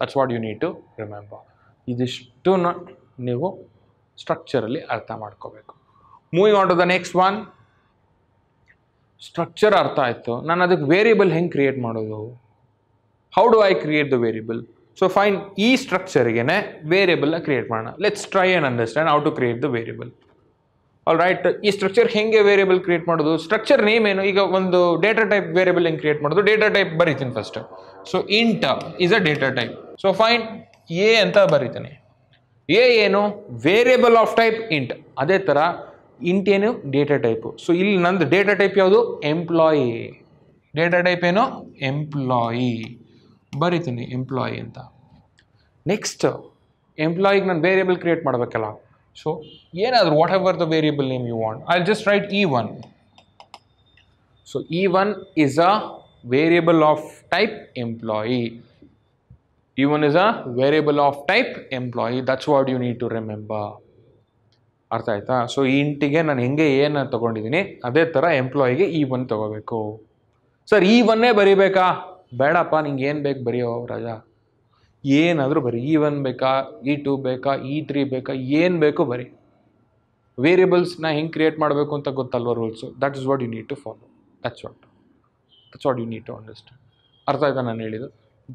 [SPEAKER 1] that's what you need remember ಇದಿಷ್ಟು ನೀವು ಸ್ಟ್ರಕ್ಚರಲ್ಲಿ ಅರ್ಥ ಮಾಡ್ಕೋಬೇಕು moving on the next one structure ಅರ್ಥ ಆಯಿತು ನಾನು ಅದಕ್ಕೆ ವೇರಿಯಬಲ್ ಹೆಂಗೆ ಕ್ರಿಯೇಟ್ ಮಾಡೋದು how do I create the variable so fine ಈ ಸ್ಟ್ರಕ್ಚರ್ಗೆ ವೇರಿಯಬಲ್ನ ಕ್ರಿಯೇಟ್ ಮಾಡೋಣ let's try and understand how to create the variable all right ಈ ಸ್ಟ್ರಕ್ಚರ್ ಹೆಂಗೆ ವೇರಿಯೇಬಲ್ ಕ್ರಿಯೇಟ್ ಮಾಡೋದು ಸ್ಟ್ರಕ್ಚರ್ ನೇಮ್ ಏನು ಈಗ ಒಂದು ಡೇಟಾ ಟೈಪ್ ವೇರಿಯಬಲ್ ಹೆಂಗೆ ಕ್ರಿಯೇಟ್ ಮಾಡೋದು ಡೇಟಾ ಟೈಪ್ ಬರೀತೀನಿ first so int is a data type so fine A ಅಂತ ಬರೀತೀನಿ ಎ ಏನು ವೇರಿಯೇಬಲ್ ಆಫ್ ಟೈಪ್ ಇಂಟ್ ಅದೇ ಥರ ಇಂಟ್ ಏನು ಡೇಟಾ ಟೈಪು ಸೊ ಇಲ್ಲಿ ನಂದು ಡೇಟಾ ಟೈಪ್ ಯಾವುದು ಎಂಪ್ಲಾಯಿ ಡೇಟಾ ಟೈಪ್ ಏನು ಎಂಪ್ಲಾಯಿ ಬರಿತೀನಿ ಎಂಪ್ಲಾಯಿ ಅಂತ ನೆಕ್ಸ್ಟ್ ಎಂಪ್ಲಾಯಿಗೆ ನಾನು ವೇರಿಯಬಲ್ ಕ್ರಿಯೇಟ್ ಮಾಡಬೇಕಲ್ಲ ಸೊ ಏನಾದರೂ whatever the variable name you want I just write E one so E one is a variable of type employee E one is a variable of type employee that's what you need to remember ಅರ್ಥ ಆಯ್ತಾ so ಈ ಇಂಟಿಗೆ ನಾನು ಹೆಂಗೆ ಏನು ತೊಗೊಂಡಿದ್ದೀನಿ ಅದೇ ಥರ ಎಂಪ್ಲಾಯಿಗೆ ಇ ಒನ್ ತೊಗೋಬೇಕು ಸರ್ ಇ ಒನ್ನೇ ಬರೀಬೇಕಾ ಬೇಡಪ್ಪ ನಿಂಗೆ ಏನು ಬೇಕು ಬರೆಯೋ ರಾಜ ಏನಾದರೂ ಬರಿ ಇ e ಒನ್ ಬೇಕಾ ಇ e ಟೂ ಬೇಕಾ ಇ e ತ್ರೀ ಬೇಕಾ ಏನು ಬೇಕೋ ಬರಿ ವೇರಿಯಬಲ್ಸ್ನ ಹೆಂಗೆ ಕ್ರಿಯೇಟ್ ಮಾಡಬೇಕು ಅಂತ ಗೊತ್ತಲ್ವ rules that is what you need to follow that's what that's what you need to understand ಅರ್ಥ ಆಯ್ತಾ ನಾನು ಹೇಳಿದ್ದು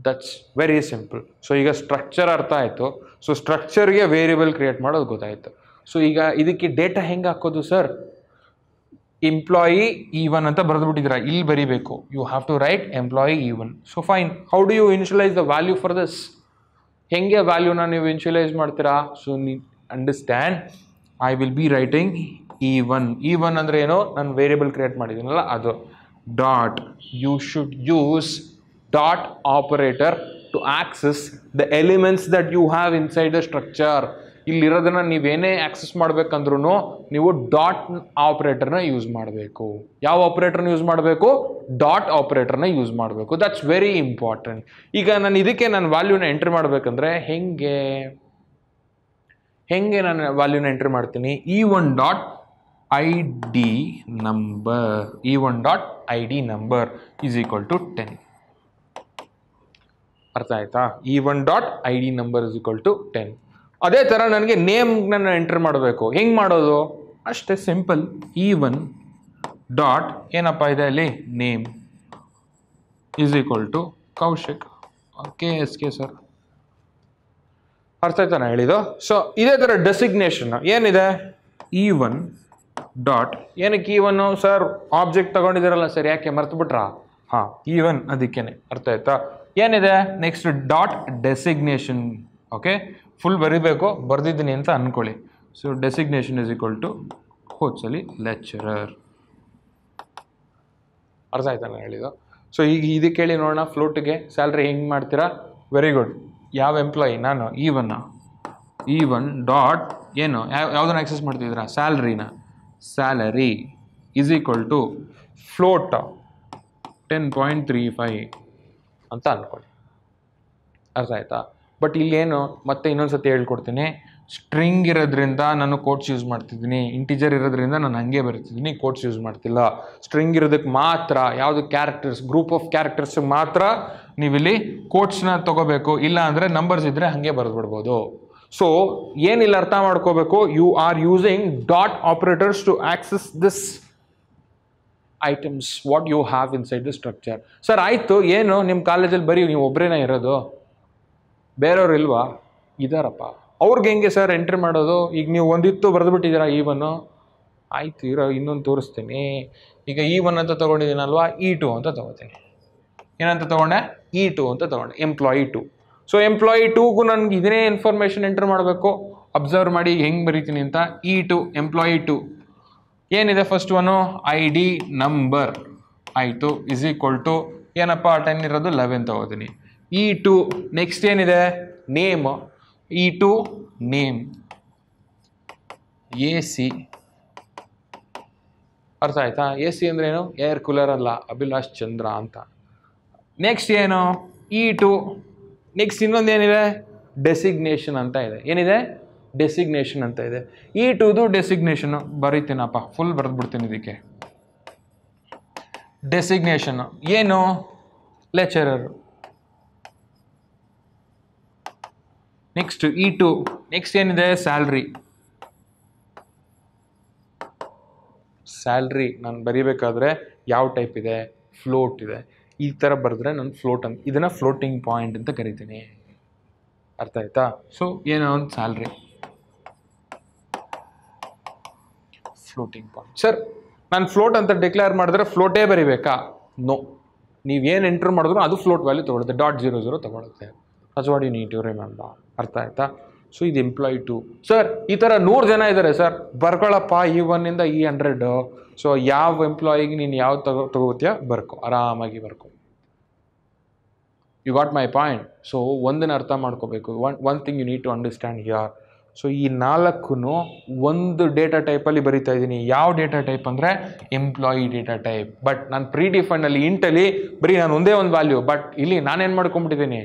[SPEAKER 1] ದಟ್ಸ್ ವೆರಿ ಸಿಂಪಲ್ ಸೊ ಈಗ ಸ್ಟ್ರಕ್ಚರ್ ಅರ್ಥ ಆಯಿತು ಸೊ ಸ್ಟ್ರಕ್ಚರ್ಗೆ ವೇರಿಯಬಲ್ ಕ್ರಿಯೇಟ್ ಮಾಡೋದು ಗೊತ್ತಾಯಿತು ಸೊ ಈಗ ಇದಕ್ಕೆ ಡೇಟಾ ಹೆಂಗೆ ಹಾಕೋದು ಸರ್ ಎಂಪ್ಲಾಯಿ ಈವನ್ e ಅಂತ ಬರೆದು ಬರೆದ್ಬಿಟ್ಟಿದ್ದೀರಾ ಇಲ್ಲಿ ಬರೀಬೇಕು you have to write employee E one so fine how do you initialise the value for this ಹೆಂಗೆ ವ್ಯಾಲ್ಯೂನ ನೀವು ಇನ್ಶುಲೈಸ್ ಮಾಡ್ತೀರಾ ಸೊ ನೀ understand I will be writing E one one ಅಂದರೆ ಏನೋ ನಾನು ವೇರಿಯಬಲ್ ಕ್ರಿಯೇಟ್ ಮಾಡಿದ್ದೀನಲ್ಲ ಅದು dot you should use dot operator to access the elements that you have inside the structure ಇಲ್ಲಿರೋದನ್ನು ನೀವೇನೇ ಆಕ್ಸೆಸ್ ಮಾಡಬೇಕಂದ್ರೂ ನೀವು ಡಾಟ್ ಆಪ್ರೇಟರ್ನ ಯೂಸ್ ಮಾಡಬೇಕು ಯಾವ ಆಪ್ರೇಟರ್ನ ಯೂಸ್ ಮಾಡಬೇಕು ಡಾಟ್ ಆಪ್ರೇಟರ್ನ ಯೂಸ್ ಮಾಡಬೇಕು ದಟ್ಸ್ ವೆರಿ ಇಂಪಾರ್ಟೆಂಟ್ ಈಗ ನಾನು ಇದಕ್ಕೆ ನಾನು ವ್ಯಾಲ್ಯೂನ ಎಂಟ್ರಿ ಮಾಡಬೇಕಂದ್ರೆ ಹೆಂಗೆ ಹೆಂಗೆ ನಾನು ವ್ಯಾಲ್ಯೂನ ಎಂಟ್ರಿ ಮಾಡ್ತೀನಿ E one dot I D number E one dot I D number is equal to ten ಅರ್ಥ ಆಯ್ತಾ E one dot I D number is equal to ten ಅದೇ ಥರ ನನಗೆ ನೇಮ್ ಎಂಟ್ರ್ ಮಾಡಬೇಕು ಹೆಂಗೆ ಮಾಡೋದು ಅಷ್ಟೇ ಸಿಂಪಲ್ ಇ ಒನ್ ಡಾಟ್ ಏನಪ್ಪ ಇದೆ ಅಲ್ಲಿ name is equal to Kaushik K S K sir ಅರ್ಥ ಆಯ್ತಾ ಹೇಳಿದ್ದು ಸೊ ಇದೇ ಥರ ಡೆಸಿಗ್ನೇಷನ್ ಏನಿದೆ ಇ ಒನ್ ಡಾಟ್ ಏನಕ್ಕೆ ಇ ಒನ್ನು ಸರ್ ಆಬ್ಜೆಕ್ಟ್ ತೊಗೊಂಡಿದ್ದೀರಲ್ಲ ಸರ್ ಯಾಕೆ ಮರ್ತುಬಿಟ್ರಾ ಹಾಂ ಇ ಒನ್ ಅದಕ್ಕೇನೆ ಅರ್ಥ ಆಯ್ತಾ ಏನಿದೆ next dot designation okay full ಬರೀಬೇಕು ಬರೆದಿದ್ದೀನಿ ಅಂತ ಅಂದ್ಕೊಳ್ಳಿ so designation is equal to ಹೋದ್ಸಲಿ ಲೆಕ್ಚರರ್ ಅರ್ಥ ಆಯ್ತಾ ನಾನು ಹೇಳಿದ್ದು ಸೊ ಈಗ ಇದಕ್ಕೆ ಕೇಳಿ ನೋಡೋಣ ಫ್ಲೋಟಿಗೆ ಸ್ಯಾಲ್ರಿ ಹೆಂಗೆ ಮಾಡ್ತೀರಾ ವೆರಿ ಗುಡ್ ಯಾವ ಎಂಪ್ಲಾಯಿ ನಾನು ಈ ಒನ್ ಈ ಒನ್ ಡಾಟ್ ಏನು ಯಾವ ಯಾವುದನ್ನು ಆಕ್ಸೆಸ್ ಮಾಡ್ತಿದ್ದೀರಾ ಸ್ಯಾಲ್ರಿನ salary is equal to float ten point three five ಅಂತ ಅಂದ್ಕೊಳ್ಳಿ ಅರ್ಥ ಆಯ್ತಾ ಬಟ್ ಇಲ್ಲೇನು ಮತ್ತೆ ಇನ್ನೊಂದು ಸತಿ ಹೇಳ್ಕೊಡ್ತೀನಿ ಸ್ಟ್ರಿಂಗ್ ಇರೋದ್ರಿಂದ ನಾನು ಕೋಟ್ಸ್ ಯೂಸ್ ಮಾಡ್ತಿದ್ದೀನಿ ಇಂಟಿಜರ್ ಇರೋದ್ರಿಂದ ನಾನು ಹಾಗೆ ಬರ್ತಿದ್ದೀನಿ ಕೋಟ್ಸ್ ಯೂಸ್ ಮಾಡ್ತಿಲ್ಲ ಸ್ಟ್ರಿಂಗ್ ಇರೋದಕ್ಕೆ ಮಾತ್ರ ಯಾವುದು ಕ್ಯಾರೆಕ್ಟರ್ಸ್ ಗ್ರೂಪ್ ಆಫ್ ಕ್ಯಾರೆಕ್ಟರ್ಸ್ ಮಾತ್ರ ನೀವಿಲ್ಲಿ ಕೋಟ್ಸ್ನ ತೊಗೋಬೇಕು ಇಲ್ಲ ಅಂದರೆ ನಂಬರ್ಸ್ ಇದ್ದರೆ ಹಾಗೆ ಬರೆದ್ಬಿಡ್ಬೋದು ಸೊ ಏನಿಲ್ಲ ಅರ್ಥ ಮಾಡ್ಕೋಬೇಕು you are using dot operators to access this items what you have inside the structure sir ಆಯಿತು ಏನು ನಿಮ್ಮ ಕಾಲೇಜಲ್ಲಿ ಬರೀ ನೀವು ಒಬ್ಬರೇನೇ ಇರೋದು ಬೇರೆಯವ್ರು ಇಲ್ವಾ ಇದಾರಪ್ಪ ಅವ್ರಿಗೆ ಹೆಂಗೆ ಸರ್ ಎಂಟ್ರಿ ಮಾಡೋದು ಈಗ ನೀವು ಒಂದಿತ್ತು ಬರೆದುಬಿಟ್ಟಿದ್ದೀರಾ ಒನ್ ಆಯಿತು ಇರೋ ಇನ್ನೊಂದು ತೋರಿಸ್ತೀನಿ ಈಗ ಇ ಒನ್ ಅಂತ ತೊಗೊಂಡಿದ್ದೀನಲ್ವಾ ಇ ಟು ಅಂತ ತೊಗೋತೀನಿ ಏನಂತ ತೊಗೊಂಡೆ ಇ ಟು ಅಂತ ತೊಗೊಂಡೆ ಎಂಪ್ಲಾಯಿ ಟು ಸೊ ಎಂಪ್ಲಾಯಿ ಟೂಗೂ ನನಗೆ ಇದನ್ನೇ ಇನ್ಫಾರ್ಮೇಷನ್ ಎಂಟ್ರ್ ಮಾಡಬೇಕು ಅಬ್ಸರ್ವ್ ಮಾಡಿ ಹೆಂಗೆ ಬರೀತೀನಿ ಅಂತ ಇ ಟು ಎಂಪ್ಲಾಯಿ ಟು ಏನಿದೆ first one I D number ಆಯಿತು ಇಸ್ ಈಕ್ವಲ್ ಟು ಏನಪ್ಪ ಆ ಟೈಮ್ ಇರೋದು ಲೆವೆನ್ ತೊಗೋತೀನಿ ಇ ಟು ನೆಕ್ಸ್ಟ್ ಏನಿದೆ name E two name A C ಅರ್ಥ ಆಯ್ತಾ ಎ ಸಿ ಏನು ಏರ್ ಕೂಲರ್ ಅಲ್ಲ ಅಭಿಲಾಷ್ ಚಂದ್ರ ಅಂತ ನೆಕ್ಸ್ಟ್ ಏನು ಇ ಟು ನೆಕ್ಸ್ಟ್ ಇನ್ನೊಂದು ಏನಿದೆ ಡೆಸಿಗ್ನೇಷನ್ ಅಂತ ಇದೆ ಏನಿದೆ ಡೆಸಿಗ್ನೇಷನ್ ಅಂತ ಇದೆ ಇ ಟುದು ಡೆಸಿಗ್ನೇಷನ್ ಬರೀತೀನಪ್ಪ ಫುಲ್ ಬರೆದ್ಬಿಡ್ತೀನಿ ಇದಕ್ಕೆ ಡೆಸಿಗ್ನೇಷನ್ನು ಏನು lecturer next E two next ಏನಿದೆ ಸ್ಯಾಲ್ರಿ ಸ್ಯಾಲ್ರಿ ನಾನು ಬರಿಬೇಕಾದ್ರೆ ಯಾವ ಟೈಪ್ ಇದೆ ಫ್ಲೋಟ್ ಇದೆ ಈ ಥರ ಬರೆದ್ರೆ ನಾನು ಫ್ಲೋಟ್ ಅಂತ ಇದನ್ನು ಫ್ಲೋಟಿಂಗ್ ಪಾಯಿಂಟ್ ಅಂತ ಕರಿತೀನಿ ಅರ್ಥ ಆಯ್ತಾ ಸೊ ಏನೋ ಒಂದು ಸ್ಯಾಲ್ರಿ ಫ್ಲೋಟಿಂಗ್ ಪಾಯಿಂಟ್ ಸರ್ ನಾನು ಫ್ಲೋಟ್ ಅಂತ ಡಿಕ್ಲೇರ್ ಮಾಡಿದ್ರೆ ಫ್ಲೋಟೇ ಬರಿಬೇಕಾ ನೋ ನೀವೇನು ಎಂಟ್ರ್ ಮಾಡಿದ್ರು ಅದು ಫ್ಲೋಟ್ ವ್ಯಾಲ್ಯೂ ತೊಗೊಳುತ್ತೆ ಡಾಟ್ ಜೀರೋ ಜೀರೋ ತೊಗೊಳುತ್ತೆ that's what you need to remember ಅರ್ಥ ಆಯ್ತಾ ಸೊ ಇದು ಎಂಪ್ಲಾಯ್ ಟು ಸರ್ ಈ ಥರ ನೂರು ಜನ ಇದ್ದಾರೆ ಸರ್ ಬರ್ಕೊಳ್ಳಪ್ಪ ಈ ಒನ್ನಿಂದ ಈ ಹಂಡ್ರೆಡು ಸೊ ಯಾವ ಎಂಪ್ಲಾಯಿಗೆ ನೀನು ಯಾವ ತಗೋ ತಗೋತೀಯ ಬರ್ಕೋ ಆರಾಮಾಗಿ ಬರ್ಕೊ you got my point so ಒಂದನ್ನು ಅರ್ಥ ಮಾಡ್ಕೋಬೇಕು one one thing you need to understand ಯಾರ್ ಸೊ ಈ ನಾಲ್ಕು ಒಂದು ಡೇಟಾ ಟೈಪಲ್ಲಿ ಬರಿತಾ ಇದ್ದೀನಿ ಯಾವ ಡೇಟಾ ಟೈಪ್ ಅಂದರೆ ಎಂಪ್ಲಾಯಿ ಡೇಟಾ ಟೈಪ್ ಬಟ್ ನಾನು ಪ್ರೀ ಡಿಫೈನಲ್ಲಿ ಇಂಟಲ್ಲಿ ಬರೀ ನಾನು ಒಂದೇ ಒಂದು ವ್ಯಾಲ್ಯೂ ಬಟ್ ಇಲ್ಲಿ ನಾನೇನು ಮಾಡ್ಕೊಂಬಿಟ್ಟಿದ್ದೀನಿ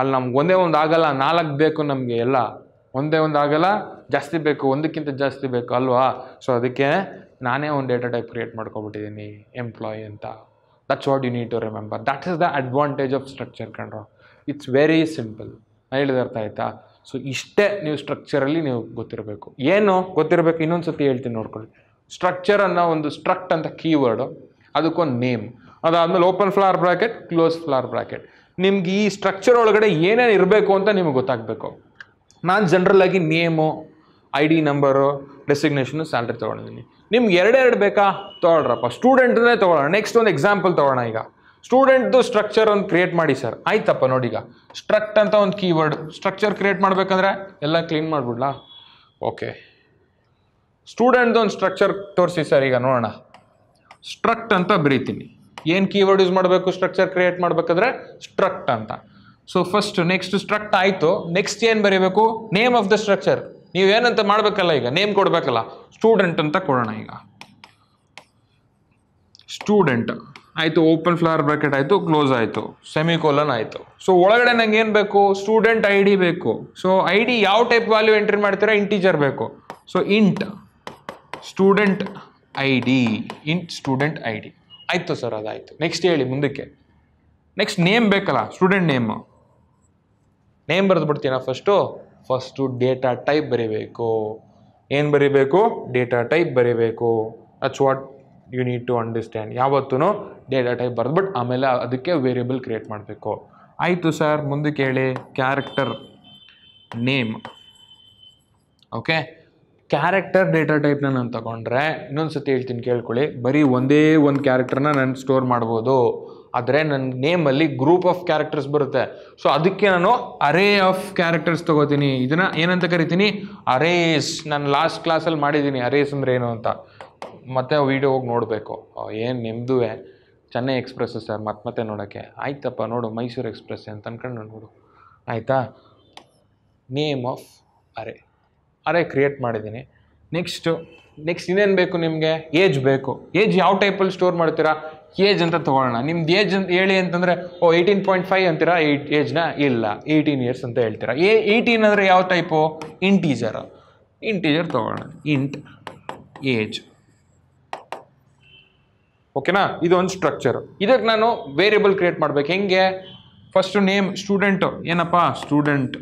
[SPEAKER 1] ಅಲ್ಲಿ ನಮ್ಗೆ ಒಂದೇ ಒಂದು ಆಗಲ್ಲ ನಾಲ್ಕು ಬೇಕು ನಮಗೆ ಎಲ್ಲ ಒಂದೇ ಒಂದು ಆಗಲ್ಲ ಜಾಸ್ತಿ ಬೇಕು ಒಂದಕ್ಕಿಂತ ಜಾಸ್ತಿ ಬೇಕು ಅಲ್ವಾ ಸೊ ಅದಕ್ಕೆ ನಾನೇ ಒಂದು ಡೇಟಾ ಟೈಪ್ ಕ್ರಿಯೇಟ್ ಮಾಡ್ಕೊಬಿಟ್ಟಿದ್ದೀನಿ ಎಂಪ್ಲಾಯಿ ಅಂತ that's what you need to remember that is the advantage of structure ಕಣ್ರೋ ಇಟ್ಸ್ ವೆರಿ ಸಿಂಪಲ್ ಹೇಳಿದರ್ಥ ಹೇಳಿದ ಆಯಿತಾ ಸೊ ಇಷ್ಟೇ ನೀವು ಸ್ಟ್ರಕ್ಚರಲ್ಲಿ ನೀವು ಗೊತ್ತಿರಬೇಕು ಏನು ಗೊತ್ತಿರಬೇಕು ಇನ್ನೊಂದು ಸತಿ ಹೇಳ್ತೀನಿ ನೋಡ್ಕೊಳ್ಳಿ ಸ್ಟ್ರಕ್ಚರ್ ಅನ್ನೋ ಒಂದು ಸ್ಟ್ರಕ್ಟ್ ಅಂತ ಕೀವರ್ಡು ಅದಕ್ಕೊಂದು ನೇಮ್ ಅದಾದಮೇಲೆ open flower bracket close flower bracket ನಿಮ್ಗೆ ಈ ಸ್ಟ್ರಕ್ಚರ್ ಒಳಗಡೆ ಏನೇನು ಇರಬೇಕು ಅಂತ ನಿಮಗೆ ಗೊತ್ತಾಗಬೇಕು ನಾನು ಜನ್ರಲ್ಲಾಗಿ name I D number designation salary ತೊಗೊಂಡಿದ್ದೀನಿ ನಿಮ್ಗೆ ಎರಡೆರಡು ಬೇಕಾ ತೊಗೊಳ್ರಪ್ಪ ಸ್ಟೂಡೆಂಟ್ನೇ ತೊಗೊಳ್ಳೋಣ ನೆಕ್ಸ್ಟ್ ಒಂದು ಎಕ್ಸಾಂಪಲ್ ತೊಗೊಳ್ಳೋಣ ಈಗ ಸ್ಟೂಡೆಂಟ್ದು ಸ್ಟ್ರಕ್ಚರ್ ಒಂದು ಕ್ರಿಯೇಟ್ ಮಾಡಿ ಸರ್ ಆಯ್ತಪ್ಪ ನೋಡಿ ಈಗ ಸ್ಟ್ರಕ್ಟ್ ಅಂತ ಒಂದು ಕೀವರ್ಡ್ ಸ್ಟ್ರಕ್ಚರ್ ಕ್ರಿಯೇಟ್ ಮಾಡಬೇಕಂದ್ರೆ ಎಲ್ಲ ಕ್ಲೀನ್ ಮಾಡಿಬಿಡ್ಲಾ ಓಕೆ ಸ್ಟೂಡೆಂಟ್ದು ಒಂದು ಸ್ಟ್ರಕ್ಚರ್ ತೋರಿಸಿ ಸರ್ ಈಗ ನೋಡೋಣ ಸ್ಟ್ರಕ್ಟ್ ಅಂತ ಬರೀತೀನಿ ಏನು ಕೀವರ್ಡ್ ಯೂಸ್ ಮಾಡಬೇಕು ಸ್ಟ್ರಕ್ಚರ್ ಕ್ರಿಯೇಟ್ ಮಾಡಬೇಕಾದ್ರೆ ಸ್ಟ್ರಕ್ಟ್ ಅಂತ ಸೊ ಫಸ್ಟ್ ನೆಕ್ಸ್ಟ್ ಸ್ಟ್ರಕ್ಟ್ ಆಯಿತು ನೆಕ್ಸ್ಟ್ ಏನು ಬರೀಬೇಕು ನೇಮ್ ಆಫ್ ದ ಸ್ಟ್ರಕ್ಚರ್ ಏನಂತ ಮಾಡಬೇಕಲ್ಲ ಈಗ ನೇಮ್ ಕೊಡಬೇಕಲ್ಲ ಸ್ಟೂಡೆಂಟ್ ಅಂತ ಕೊಡೋಣ ಈಗ ಸ್ಟೂಡೆಂಟ್ ಆಯಿತು ಓಪನ್ ಫ್ಲವರ್ ಬ್ರಾಕೆಟ್ ಆಯಿತು ಕ್ಲೋಸ್ ಆಯಿತು ಸೆಮಿಕೋಲನ್ ಆಯಿತು ಸೊ ಒಳಗಡೆ ನಂಗೆ ಏನು ಬೇಕು ಸ್ಟೂಡೆಂಟ್ ಐ ಡಿ ಬೇಕು ಸೊ ಐ ಡಿ ಯಾವ ಟೈಪ್ ವ್ಯಾಲ್ಯೂ ಎಂಟ್ರಿ ಮಾಡ್ತೀರಾ ಇಂಟೀಜರ್ ಬೇಕು so int student I D int student I D ಆಯಿತು ಸರ್ ಅದಾಯಿತು ನೆಕ್ಸ್ಟ್ ಹೇಳಿ ಮುಂದಕ್ಕೆ ನೆಕ್ಸ್ಟ್ ನೇಮ್ ಬೇಕಲ್ಲ ಸ್ಟೂಡೆಂಟ್ ನೇಮು ನೇಮ್ ಬರೆದು ಬಿಡ್ತೀನ ಫಸ್ಟು ಫಸ್ಟು ಡೇಟಾ ಟೈಪ್ ಬರೀಬೇಕು ಏನು ಬರೀಬೇಕು ಡೇಟಾ ಟೈಪ್ ಬರೀಬೇಕು that's what you need to understand ಯಾವತ್ತೂ ಡೇಟಾ ಟೈಪ್ ಬರೆದು ಬಿಟ್ಟು ಆಮೇಲೆ ಅದಕ್ಕೆ ವೇರಿಯಬಲ್ ಕ್ರಿಯೇಟ್ ಮಾಡಬೇಕು ಆಯಿತು ಸರ್ ಮುಂದಕ್ಕೆ ಹೇಳಿ character name okay character data ಟೈಪ್ನ ನಾನು ತಗೊಂಡ್ರೆ ಇನ್ನೊಂದು ಸತಿ ಹೇಳ್ತೀನಿ ಕೇಳ್ಕೊಳ್ಳಿ ಬರೀ ಒಂದೇ ಒಂದು ಕ್ಯಾರೆಕ್ಟರ್ನ ನಾನು ಸ್ಟೋರ್ ಮಾಡ್ಬೋದು ಆದರೆ ನನ್ನ ನೇಮಲ್ಲಿ ಗ್ರೂಪ್ ಆಫ್ ಕ್ಯಾರೆಕ್ಟರ್ಸ್ ಬರುತ್ತೆ ಸೊ ಅದಕ್ಕೆ ನಾನು ಅರೇ ಆಫ್ ಕ್ಯಾರೆಕ್ಟರ್ಸ್ ತೊಗೋತೀನಿ ಇದನ್ನು ಏನಂತ ಕರಿತೀನಿ ಅರೇಸ್ ನಾನು ಲಾಸ್ಟ್ ಕ್ಲಾಸಲ್ಲಿ ಮಾಡಿದ್ದೀನಿ ಅರೇಸ್ ಅಂದ್ರೆ ಏನು ಅಂತ ಮತ್ತೆ ವೀಡಿಯೋ ಹೋಗಿ ನೋಡಬೇಕು ಏನು ನಿಮ್ಮದುವೆ ಚೆನ್ನೈ ಎಕ್ಸ್ಪ್ರೆಸ್ ಸರ್ ಮತ್ತೆ ಮತ್ತೆ ನೋಡೋಕ್ಕೆ ಆಯ್ತಪ್ಪ ನೋಡು ಮೈಸೂರು ಎಕ್ಸ್ಪ್ರೆಸ್ ಅಂತ ಅಂದ್ಕೊಂಡು ನೋಡು ಆಯಿತಾ ನೇಮ್ ಆಫ್ ಅರೆ ಅರೆ ಕ್ರಿಯೇಟ್ ಮಾಡಿದ್ದೀನಿ ನೆಕ್ಸ್ಟು ನೆಕ್ಸ್ಟ್ ಇನ್ನೇನು ಬೇಕು ನಿಮಗೆ ಏಜ್ ಬೇಕು ಏಜ್ ಯಾವ ಟೈಪಲ್ಲಿ ಸ್ಟೋರ್ ಮಾಡ್ತೀರಾ ಏಜ್ ಅಂತ ತೊಗೊಳ್ಳೋಣ ನಿಮ್ದು ಏಜ್ ಅಂತ ಹೇಳಿ ಅಂತಂದರೆ ಓ ಏಯ್ಟೀನ್ ಪಾಯಿಂಟ್ ಫೈವ್ ಅಂತೀರಾ ಏಯ್ಟ್ ಏಜ್ನ ಇಲ್ಲ ಏಯ್ಟೀನ್ ಇಯರ್ಸ್ ಅಂತ ಹೇಳ್ತೀರಾ ಏ ಏಯ್ಟೀನ್ ಅಂದರೆ ಯಾವ ಟೈಪು ಇಂಟೀಜರ್ ಇಂಟೀಜರ್ ತೊಗೊಳ್ಳೋಣ ಇಂಟ್ ಏಜ್ ಓಕೆನಾ ಇದೊಂದು ಸ್ಟ್ರಕ್ಚರ್ ಇದಕ್ಕೆ ನಾನು ವೇರಿಯಬಲ್ ಕ್ರಿಯೇಟ್ ಮಾಡ್ಬೇಕು ಹೆಂಗೆ ಫಸ್ಟು ನೇಮ್ ಸ್ಟೂಡೆಂಟು ಏನಪ್ಪ ಸ್ಟೂಡೆಂಟ್